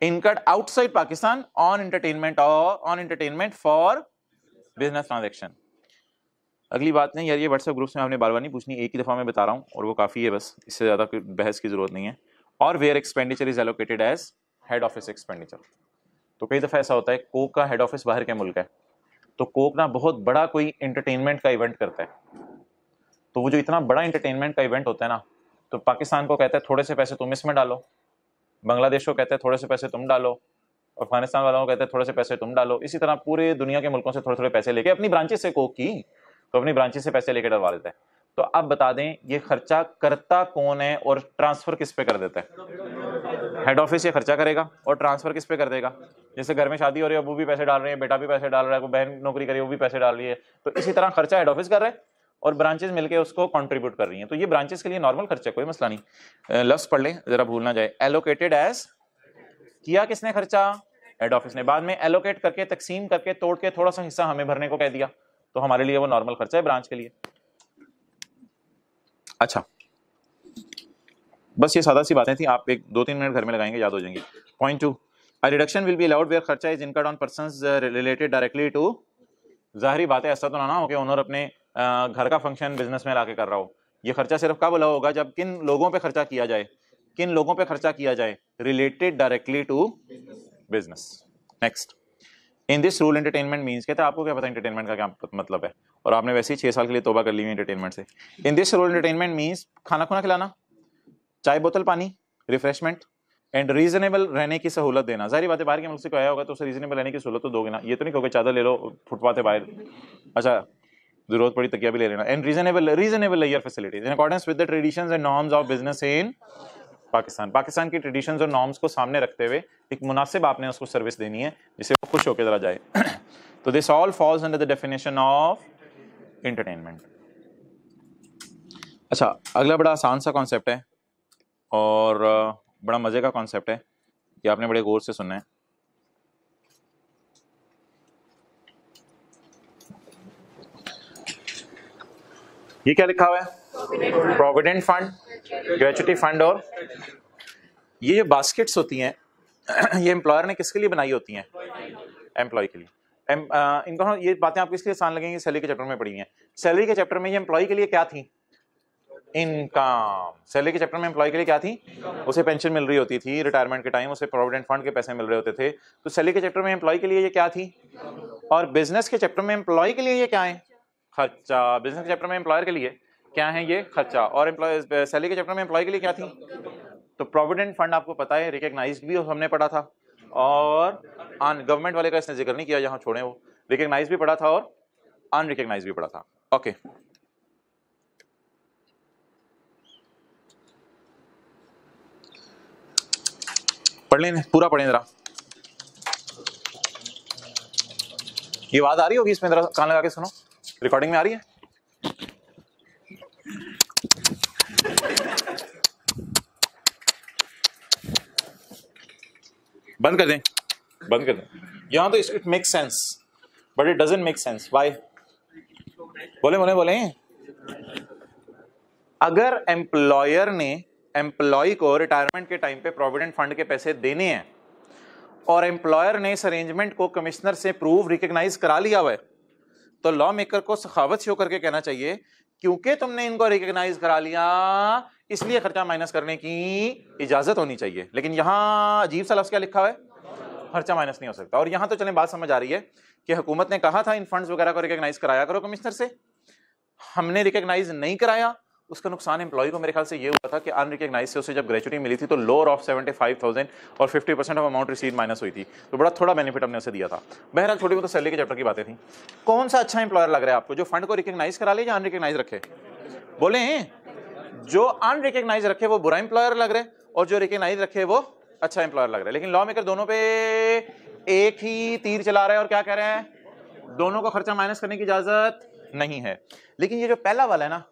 incurred outside Pakistan on entertainment और on entertainment for business transaction अगली बात नहीं यार ये व्हाट्सएप ग्रुप्स में आपने बार बार नहीं पूछनी एक ही दफ़ा मैं बता रहा हूँ और वो काफ़ी है बस इससे ज़्यादा बहस की जरूरत नहीं है और where expenditure is allocated as head office expenditure तो कई दफ़ा ऐसा होता है कोक का हेड ऑफिस बाहर के मुल्क है तो कोक ना बहुत बड़ा कोई इंटरटेनमेंट का इवेंट करता है तो वो जो इतना बड़ा इंटरटेनमेंट का इवेंट होता है ना तो पाकिस्तान को कहता है थोड़े से पैसे तुम इसमें डालो बांग्लादेश को कहते हैं थोड़े से पैसे तुम डालो अफगानिस्तान वालों को कहते हैं थोड़े से पैसे तुम डालो इसी तरह पूरे दुनिया के मुल्कों से थोड़े थोड़े पैसे लेके अपनी ब्रांचेस से कोक की तो अपनी ब्रांचेस से पैसे लेके डलवा देते हैं तो आप बता दें ये खर्चा करता कौन है और ट्रांसफ़र किस पे कर देता है हेड ऑफिस ये खर्चा करेगा और ट्रांसफ़र किस पे कर देगा जैसे घर में शादी हो रही है वो भी पैसे डाल रहे हैं बेटा भी पैसे डाल रहा है कोई बहन नौकरी करी वो भी पैसे डाल रही है तो इसी तरह खर्चा हेड ऑफिस कर रहे और ब्रांचेज मिलकर उसको कॉन्ट्रीब्यूट कर रही है तो ये ब्रांचेस के लिए नॉर्मल खर्चा कोई मसला नहीं लफ्स पढ़ लें ज़रा भूल ना जाए एलोकेटेड एज किया किसने खर्चा हेड ऑफिस ने बाद में एलोकेट करके तकसीम करके तोड़ के थोड़ा सा हिस्सा हमें भरने को कह दिया तो हमारे लिए वो नॉर्मल खर्चा है ब्रांच के लिए अच्छा बस ये सादा सी बातें थी आप एक दो तीन मिनट घर में लगाएंगे याद हो जाएंगे point two a reduction will be allowed where खर्चा is incurred on person related directly to जाहरी बात है ऐसा तो ना ना हो कि ओनर अपने uh, घर का फंक्शन बिजनेस में ला कर रहा हो ये खर्चा सिर्फ कब अलाउ होगा जब किन लोगों पर खर्चा किया जाए किन लोगों पर खर्चा किया जाए related directly to business next in this rule entertainment means कहते हैं आपको क्या पता एंटरटेनमेंट का क्या मतलब है और आपने वैसे ही छह साल के लिए तोबा कर ली हुई एंटरटेनमेंट से in this rule entertainment means खाना खुना खिलाना चाय बोतल पानी रिफ्रेशमेंट एंड रीजनेबल रहने की सहूलत देना जारी बात है बाहर के मुल्क से आया होगा तो उसे रीजनेबल रहने की सहूलत तो दोगे ना ये तो नहीं कहोगे चादर ले लो फुटपाथ है बाहर अच्छा जरूरत पड़ी तकिया भी ले लेना and reasonable reasonable layer facilities in accordance with the traditions and norms of business in Pakistan Pakistan की ट्रेडिशन और नॉर्म्स को सामने रखते हुए एक मुनासिब आपने उसको सर्विस देनी है जिसे वो खुश होकर जरा जाए <clears throat> तो this all falls under the definition of entertainment अच्छा अगला बड़ा आसान सा कॉन्सेप्ट है और बड़ा मज़े का कॉन्सेप्ट है ये आपने बड़े गौर से सुना है ये क्या लिखा हुआ है प्रोविडेंट फंड ग्रेचुटी फंड और ये जो बास्केट्स होती हैं <clears throat> ये एम्प्लॉयर ने किसके लिए बनाई होती हैं एम्प्लॉय के लिए एम, आ, इनको ये बातें आपको इसलिए आसान लगेंगी सैलरी के चैप्टर में पढ़ी हैं सैलरी के चैप्टर में ये एम्प्लॉय के लिए क्या थी इनकम सैलरी के चैप्टर में एम्प्लॉय के लिए क्या थी उसे पेंशन मिल रही होती थी रिटायरमेंट के टाइम उसे प्रोविडेंट फंड के पैसे मिल रहे होते थे तो सैलरी के चैप्टर में एम्प्लॉय के लिए ये क्या थी और बिजनेस के चैप्टर में एम्प्लॉय के लिए ये क्या है खर्चा बिजनेस के चैप्टर में एम्प्लॉयर के लिए क्या है ये खर्चा और एम्प्लॉय सैलरी के चैप्टर में एम्प्लॉय के लिए क्या थी तो प्रोविडेंट फंड आपको पता है रिकग्नाइज भी हमने पढ़ा था और अन गवर्नमेंट वाले का इसने जिक्र नहीं किया यहाँ छोड़े वो रिकग्नाइज भी पढ़ा था और अनरिकग्नाइज भी पढ़ा था ओके पढ़ लें पूरा पढ़ें जरा ये आवाज आ रही होगी इसमें जरा कान लगा के सुनो रिकॉर्डिंग में आ रही है बंद कर दें बंद कर दें यहाँ तो it make sense but it doesn't make sense why बोले बोले बोले अगर एम्प्लॉयर ने एम्प्लॉय को रिटायरमेंट के टाइम पे प्रोविडेंट फंड के पैसे देने हैं और एम्प्लॉयर ने इस अरेंजमेंट को कमिश्नर से प्रूव रिकग्नाइज करा लिया हुआ है तो लॉ मेकर को सखावत शो करके कहना चाहिए क्योंकि तुमने इनको रिकग्नाइज करा लिया इसलिए खर्चा माइनस करने की इजाजत होनी चाहिए लेकिन यहाँ अजीब सा लफ्ज़ क्या लिखा हुआ है खर्चा माइनस नहीं हो सकता और यहाँ तो चले बात समझ आ रही है कि हुकूमत ने कहा था इन फंड्स वगैरह को रिकग्नाइज कराया करो कमिश्नर से हमने रिकग्नाइज नहीं कराया उसका नुकसान एम्प्लॉय को मेरे ख्याल से ये हुआ था कि अनरिकग्नाइज से उसे जब ग्रेचुटी मिली थी तो lower of seventy five thousand और fifty percent of amount receive minus हुई थी तो बड़ा थोड़ा बेनिफिट हमने उसे दिया था बहरहाल छोटी मोटी सैली सैलरी के चैप्टर की बातें थी कौन सा अच्छा एम्प्लॉयर लग रहा है आपको जो फंड को रिकग्नाइज करा ले या अनरिकग्नाइज रखे बोले जो अनरिकग्नाइज रखे वो बुरा एम्प्लॉयर लग रहे और जो रिकग्नाइज रखे वो अच्छा एम्प्लॉयर लग रहा है लेकिन लॉ मेकर दोनों पे एक ही तीर चला रहे हैं और क्या कह रहे हैं दोनों को खर्चा माइनस करने की इजाजत नहीं है लेकिन ये जो पहला वाला है ना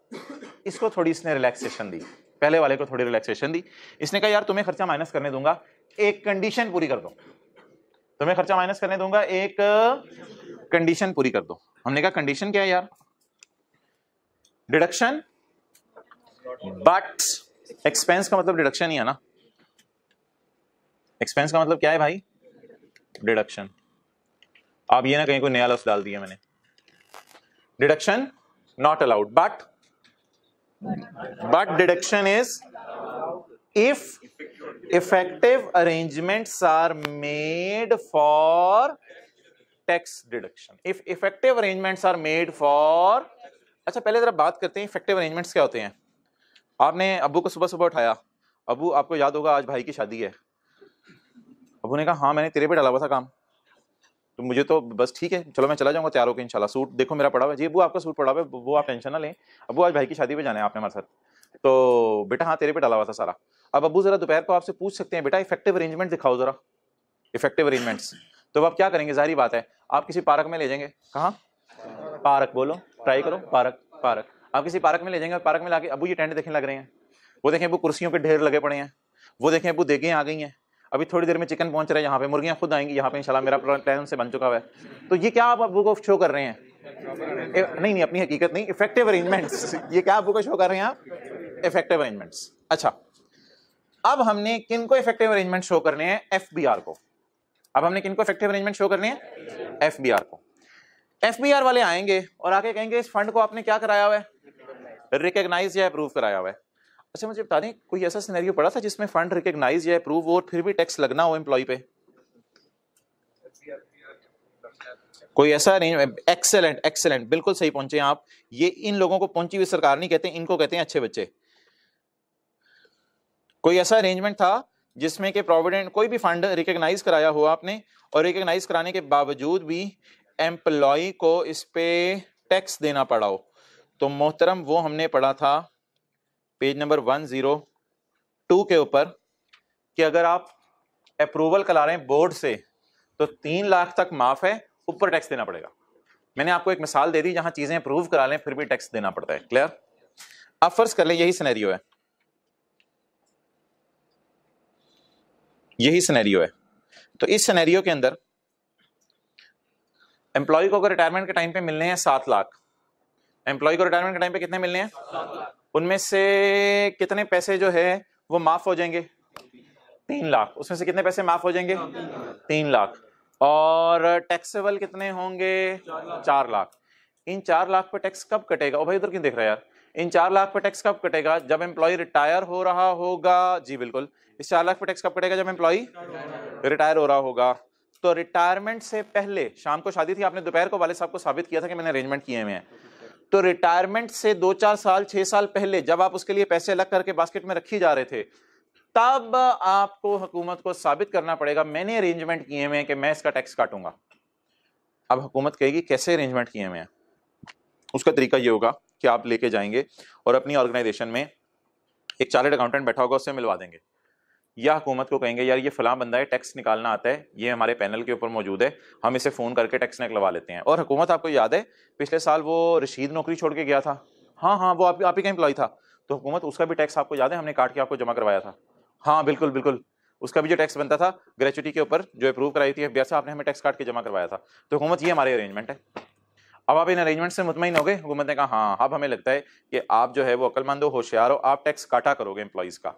इसको थोड़ी इसने रिलैक्सेशन दी पहले वाले को थोड़ी रिलैक्सेशन दी इसने कहा यार तुम्हें खर्चा माइनस करने दूंगा एक कंडीशन पूरी कर दो तुम्हें खर्चा माइनस करने दूंगा एक कंडीशन पूरी कर दो हमने कहा कंडीशन क्या है यार डिडक्शन बट एक्सपेंस का मतलब डिडक्शन ही है ना एक्सपेंस का मतलब क्या है भाई डिडक्शन आप ये ना कहीं कोई नया लफ्ज डाल दिया मैंने deduction not allowed but but deduction is if effective arrangements are made for tax deduction if effective arrangements are made for अच्छा पहले ज़रा बात करते हैं इफेक्टिव अरेंजमेंट्स क्या होते हैं आपने अबू को सुबह सुबह उठाया अबू आपको याद होगा आज भाई की शादी है अबू ने कहा हाँ मैंने तेरे पे डाला हुआ था काम तो मुझे तो बस ठीक है चलो मैं चला जाऊंगा तैयार होकर इंशाल्लाह सूट देखो मेरा पड़ा हुआ जी अबू आपका सूट पड़ा हुआ है वो आप टेंशन ना लें अबू आज भाई की शादी पे जाना है आपने हमारे साथ तो बेटा हाँ तेरे पे डाला हुआ था सारा अब अबू ज़रा दोपहर को आपसे पूछ सकते हैं बेटा इफेक्टिव अरेंजमेंट दिखाओ ज़रा इफेक्टिव अरेंजमेंट्स तो आप क्या करेंगे जाहिर बात है आप किसी पार्क में ले जाएंगे कहाँ पार्क बोलो ट्राई करो पार्क पार्क आप किसी पार्क में ले जाएंगे पार्क में लाके अबू ये टेंट देखने लग रहे हैं वो देखें अबू कुर्सियों पर ढेर लगे पड़े हैं वो देखें अबू देखें आ गई हैं अभी थोड़ी देर में चिकन पहुंच रहा है यहाँ पे मुर्गियाँ खुद आएंगी यहाँ पे इंशाल्लाह मेरा प्लान उनसे बन चुका हुआ है तो ये क्या आप बुक ऑफ शो कर रहे हैं ए, नहीं नहीं अपनी हकीकत नहीं इफेक्टिव अरेंजमेंट्स <laughs> ये क्या अबू को शो कर रहे हैं आप इफेक्टिव अरेंजमेंट्स अच्छा अब हमने किन को इफेक्टिव अरेंजमेंट शो करने हैं एफ को अब हमने किन को इफेक्टिव अरेंजमेंट शो करने हैं एफ को एफ वाले आएंगे और आके कहेंगे इस फंड को आपने क्या कराया हुआ है रिकग्नाइज या अप्रूव कराया हुआ है अच्छा मुझे बता दें कोई ऐसा सिनेरियो पड़ा था जिसमें फंड रिकग्नाइज या अप्रूव हो और फिर भी टैक्स लगना हो एम्प्लॉय पे कोई ऐसा नहीं एक्सेलेंट एक्सेलेंट बिल्कुल सही पहुंचे आप ये इन लोगों को पहुंची हुई सरकार नहीं कहते इनको कहते हैं अच्छे बच्चे कोई ऐसा अरेंजमेंट था जिसमें के प्रोविडेंट कोई भी फंड रिकग्नाइज कराया हुआ आपने और रिकग्नाइज कराने के बावजूद भी एम्प्लॉय को इस पे टैक्स देना पड़ा हो तो मोहतरम वो हमने पढ़ा था page number one zero two के ऊपर कि अगर आप अप्रूवल करा रहे हैं बोर्ड से तो तीन लाख तक माफ़ है ऊपर टैक्स देना पड़ेगा मैंने आपको एक मिसाल दे दी जहां चीज़ें अप्रूव करा लें फिर भी टैक्स देना पड़ता है क्लियर आप फर्ज कर लें यही सिनेरियो है यही सिनेरियो है तो इस सिनेरियो के अंदर एम्प्लॉय को अगर रिटायरमेंट के टाइम पे मिलने हैं सात लाख एम्प्लॉय को रिटायरमेंट के टाइम पे कितने मिलने हैं उनमें से कितने पैसे जो है वो माफ हो जाएंगे तीन लाख उसमें से कितने पैसे माफ हो जाएंगे तीन लाख और टैक्सेबल कितने होंगे चार लाख इन चार लाख पे टैक्स कब कटेगा ओ भाई उधर क्यों देख रहा है यार इन चार लाख पे टैक्स कब कटेगा जब एम्प्लॉय रिटायर हो रहा होगा जी बिल्कुल इस चार लाख पे टैक्स कब कटेगा जब एम्प्लॉय रिटायर हो रहा होगा तो रिटायरमेंट से पहले शाम को शादी थी आपने दोपहर को वाले साहब को साबित किया था कि मैंने अरेंजमेंट किए हुए हैं तो रिटायरमेंट से दो चार साल छः साल पहले जब आप उसके लिए पैसे अलग करके बास्केट में रखी जा रहे थे तब आपको हुकूमत को साबित करना पड़ेगा मैंने अरेंजमेंट किए हुए हैं कि मैं इसका टैक्स काटूंगा अब हुकूमत कहेगी कैसे अरेंजमेंट किए हुए हैं उसका तरीका ये होगा कि आप लेके जाएंगे और अपनी ऑर्गेनाइजेशन में एक चार्टेड अकाउंटेंट बैठा होगा उससे मिलवा देंगे या हुकूमत को कहेंगे यार ये फलां बंदा है टैक्स निकालना आता है ये हमारे पैनल के ऊपर मौजूद है हम इसे फ़ोन करके टैक्स निकलवा लेते हैं और हुकूमत आपको याद है पिछले साल वो रशीद नौकरी छोड़ के गया था हाँ हाँ वो आप, ही का एम्प्लॉई था तो हुकूमत उसका भी टैक्स आपको याद है हमने काट के आपको जमा करवाया था हाँ बिल्कुल बिल्कुल उसका भी जो टैक्स बनता था ग्रेचुटी के ऊपर जो अप्रूव कराई थी एफ आपने हमें टैक्स काट के जमा करवाया था तो हुकूमत ये हमारे अरेंजमेंट है अब आप इन अरेंजमेंट से मुतमिन हो गए हुकूमत ने कहा हाँ, हाँ अब हमें लगता है कि आप जो है वो अक्लमंद हो होशियार हो आप टैक्स काटा करोगे एम्प्लॉज़ का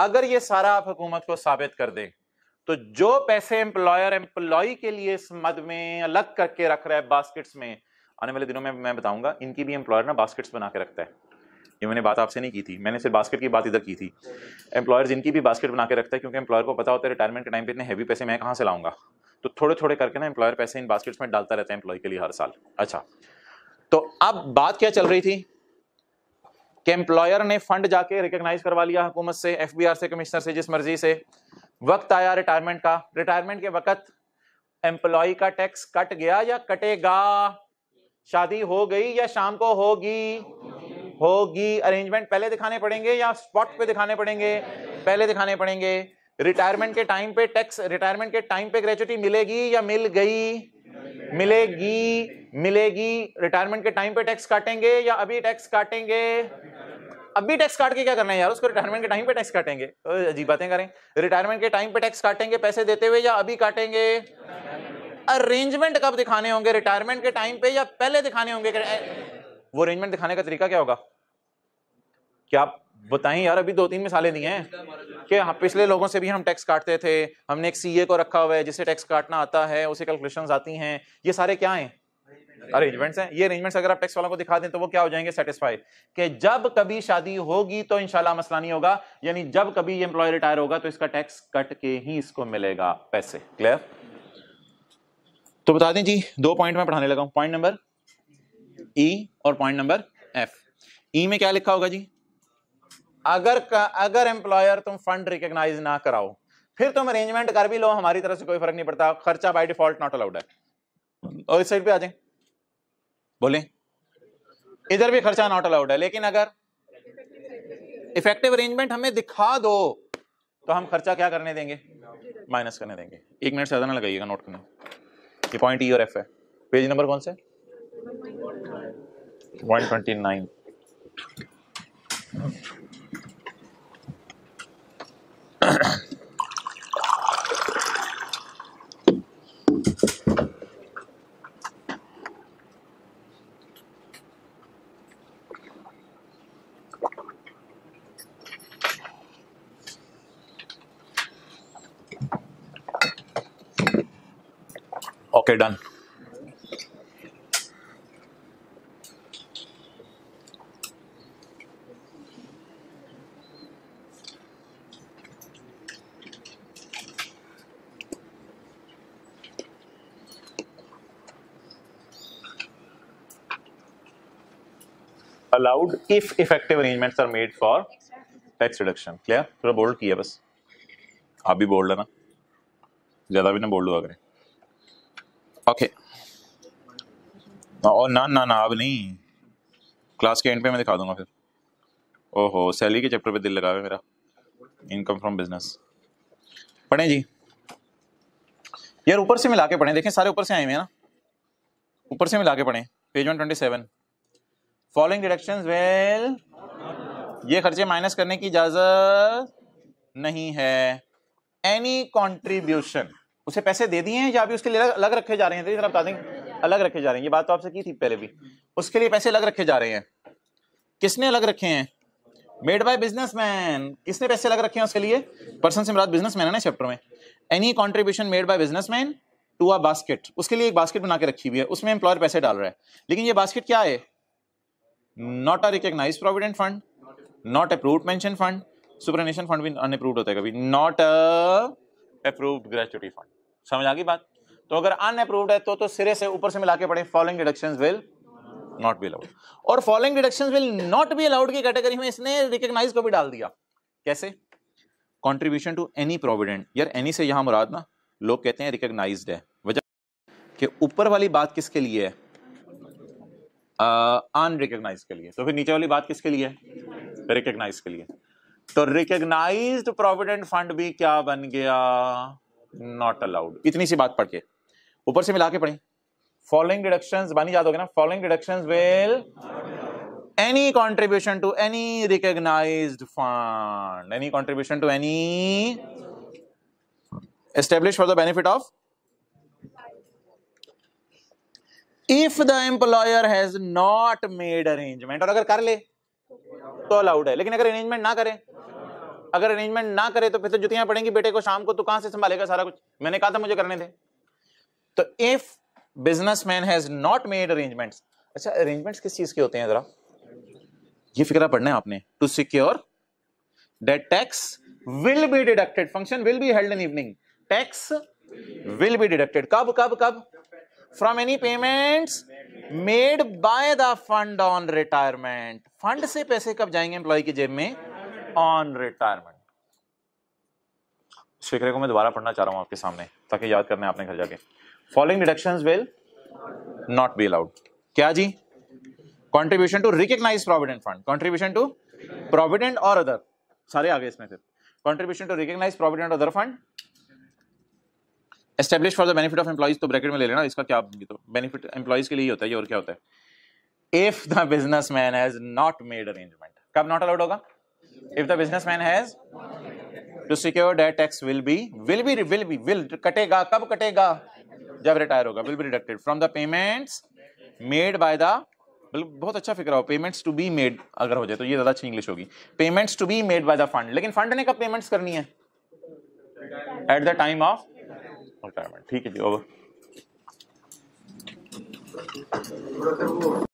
अगर ये सारा आप हुकूमत को साबित कर दें तो जो पैसे एम्प्लॉयर एम्प्लॉय के लिए इस मद में अलग करके रख रहा है बास्केट्स में आने वाले दिनों में मैं बताऊंगा इनकी भी एम्प्लॉयर ना बास्केट्स बना के रखता है ये मैंने बात आपसे नहीं की थी मैंने सिर्फ बास्केट की बात इधर की थी एम्प्लॉयर्स इनकी भी बास्केट बना के रखता है क्योंकि एम्प्लॉयर को पता होता है रिटायरमेंट के टाइम पर इतने हैवी पैसे मैं कहाँ से लाऊंगा तो थोड़े थोड़े करके ना एम्प्लॉयर पैसे इन बास्केट्स में डालता रहता है एम्प्लॉय के लिए हर साल अच्छा तो अब बात क्या चल रही थी कि एम्प्लॉयर ने फंड जाके रिकोगनाइज करवा लिया हुकूमत से एफ से कमिश्नर से जिस मर्जी से वक्त आया रिटायरमेंट का रिटायरमेंट के वक्त एम्प्लॉय का टैक्स कट गया या कटेगा शादी हो गई या शाम को होगी होगी अरेंजमेंट पहले दिखाने पड़ेंगे या स्पॉट पे दिखाने पड़ेंगे पहले दिखाने पड़ेंगे रिटायरमेंट के टाइम पे टैक्स रिटायरमेंट के टाइम पे ग्रेचुटी मिलेगी या मिल गई मिलेगी मिलेगी रिटायरमेंट के टाइम पे टैक्स काटेंगे या अभी टैक्स काटेंगे अभी टैक्स काट के क्या करना है यार उसको रिटायरमेंट के टाइम पे टैक्स काटेंगे अजीब बातें करें रिटायरमेंट के टाइम पे टैक्स काटेंगे पैसे देते हुए या अभी काटेंगे अरेंजमेंट कब दिखाने होंगे रिटायरमेंट के टाइम पे या पहले दिखाने होंगे वो अरेंजमेंट दिखाने का तरीका क्या होगा क्या आप बताएं यार अभी दो तीन मिसालें दी हैं कि हाँ, पिछले लोगों से भी हम टैक्स काटते थे हमने एक सीए को रखा हुआ है जिसे टैक्स काटना आता है उसे कैलकुलेशंस आती हैं ये सारे क्या हैं अरेंजमेंट्स हैं ये अरेंजमेंट्स अगर आप टैक्स वालों को दिखा दें तो वो क्या हो जाएंगे सेटिस्फाई कि जब कभी शादी होगी तो इंशाल्लाह मसला नहीं होगा यानी जब कभी ये एम्प्लॉय रिटायर होगा तो इसका टैक्स कट के ही इसको मिलेगा पैसे क्लियर तो बता दें जी दो पॉइंट में पढ़ाने लगा पॉइंट नंबर ई और पॉइंट नंबर एफ ई में क्या लिखा होगा जी अगर का, अगर एम्प्लॉयर तुम फंड रिकग्नाइज ना कराओ फिर तुम अरेंजमेंट कर भी लो हमारी तरफ से कोई फर्क नहीं पड़ता खर्चा बाय डिफॉल्ट नॉट अलाउड है और इस साइड पे आ जाए बोले इधर भी खर्चा नॉट अलाउड है लेकिन अगर इफेक्टिव अरेंजमेंट हमें दिखा दो तो हम खर्चा क्या करने देंगे माइनस करने देंगे एक मिनट से ज्यादा ना लगाइएगा नोट करने ये पॉइंट ई e और एफ है पेज नंबर कौन से point twenty nine allowed if effective arrangements are made for tax reduction clear थोड़ा बोल्ड किया बस आप भी बोल्ड है ना ज़्यादा भी ना बोल्ड हुआ करें ओके और ना ना ना अब नहीं क्लास के एंड पे मैं दिखा दूंगा फिर ओहो सैलरी के चैप्टर पे दिल लगा मेरा इनकम फ्रॉम बिजनेस पढ़ें जी यार ऊपर से मिला के पढ़ें देखें सारे ऊपर से आए हुए हैं ना ऊपर से मिला के पढ़ें page one twenty seven following deduction well ये खर्चे माइनस करने की इजाजत नहीं है एनी कॉन्ट्रीब्यूशन उसे पैसे दे दिए हैं या अभी उसके लिए अलग रखे जा रहे हैं सर तो बता दें अलग रखे जा रहे हैं ये बात तो आपसे की थी पहले भी उसके लिए पैसे अलग रखे जा रहे हैं किसने अलग रखे हैं मेड बाय बिजनेसमैन किसने पैसे अलग रखे हैं उसके लिए पर्सन से मुराद बिजनेसमैन है ना चैप्टर में any contribution made by businessman to a basket उसके लिए एक बास्केट बना के रखी हुई है उसमें एम्प्लॉयर पैसे डाल रहा है लेकिन ये बास्केट क्या है not a recognize provident fund not approved pension fund superannuation fund भी अनअप्रूव्ड होता है कभी नॉट अप्रूव्ड ग्रेचुटी फंड समझ आ गई बात तो अगर अनअप्रूव्ड है तो तो सिरे से ऊपर से मिला के पढ़े following deduction will not be allowed और following deduction will not be allowed की कैटेगरी में इसने रिकग्नाइज को भी डाल दिया कैसे कॉन्ट्रीब्यूशन टू एनी प्रोविडेंट यार एनी से यहां मुराद ना लोग कहते हैं रिकग्नाइज है वजह कि ऊपर वाली बात किसके लिए है अनरिकग्नाइज uh, के लिए तो फिर नीचे वाली बात किसके लिए रिकग्नाइज के लिए तो रिकग्नाइज प्रोविडेंट फंड भी क्या बन गया नॉट अलाउड इतनी सी बात पढ़ के ऊपर से मिला के पढ़े फॉलोइंग डिडक्शन बनी जाते ना following deduction will any contribution to any recognized fund any contribution to any established for the benefit of if the employer has not made arrangement और अगर कर ले तो अलाउड है लेकिन अगर अरेंजमेंट ना करें अगर अरेंजमेंट ना करे तो फिर तो जुतियां पड़ेंगी बेटे को शाम को तो कहां से संभालेगा सारा कुछ मैंने कहा था मुझे करने थे तो if businessman has not made arrangements अच्छा अरेंजमेंट्स किस चीज के होते हैं जरा ये फिक्र पढ़ना है आपने to secure that tax will be deducted function will be held in evening tax will be deducted कब कब कब from any payment made by the fund on retirement fund से पैसे कब जाएंगे एम्प्लॉय की जेब में ऑन रिटायरमेंट फिक्रे को मैं दोबारा पढ़ना चाह रहा हूं आपके सामने ताकि याद करना आपने घर जाके following deduction will not be allowed क्या जी contribution to recognize provident fund contribution to provident और अदर सारे आगे इसमें फिर contribution to recognize provident other fund establish for the benefit of employees तो ब्रैकेट में ले लेना इसका क्या तो बेनिफिट एम्प्लॉज के लिए ही होता है ये और क्या होता है if the business man has not made arrangement कब नॉट अलाउड होगा if the business man has to secure that tax will be will be will be will कटेगा कब कटेगा जब रिटायर होगा will be deducted from the payments made by the बहुत अच्छा फिक्र हो पेमेंट्स टू बी मेड अगर हो जाए तो ये ज्यादा अच्छी इंग्लिश होगी payments to be made by the fund लेकिन फंड ने कब पेमेंट्स करनी है at the time of retirement ठीक है जी ओवर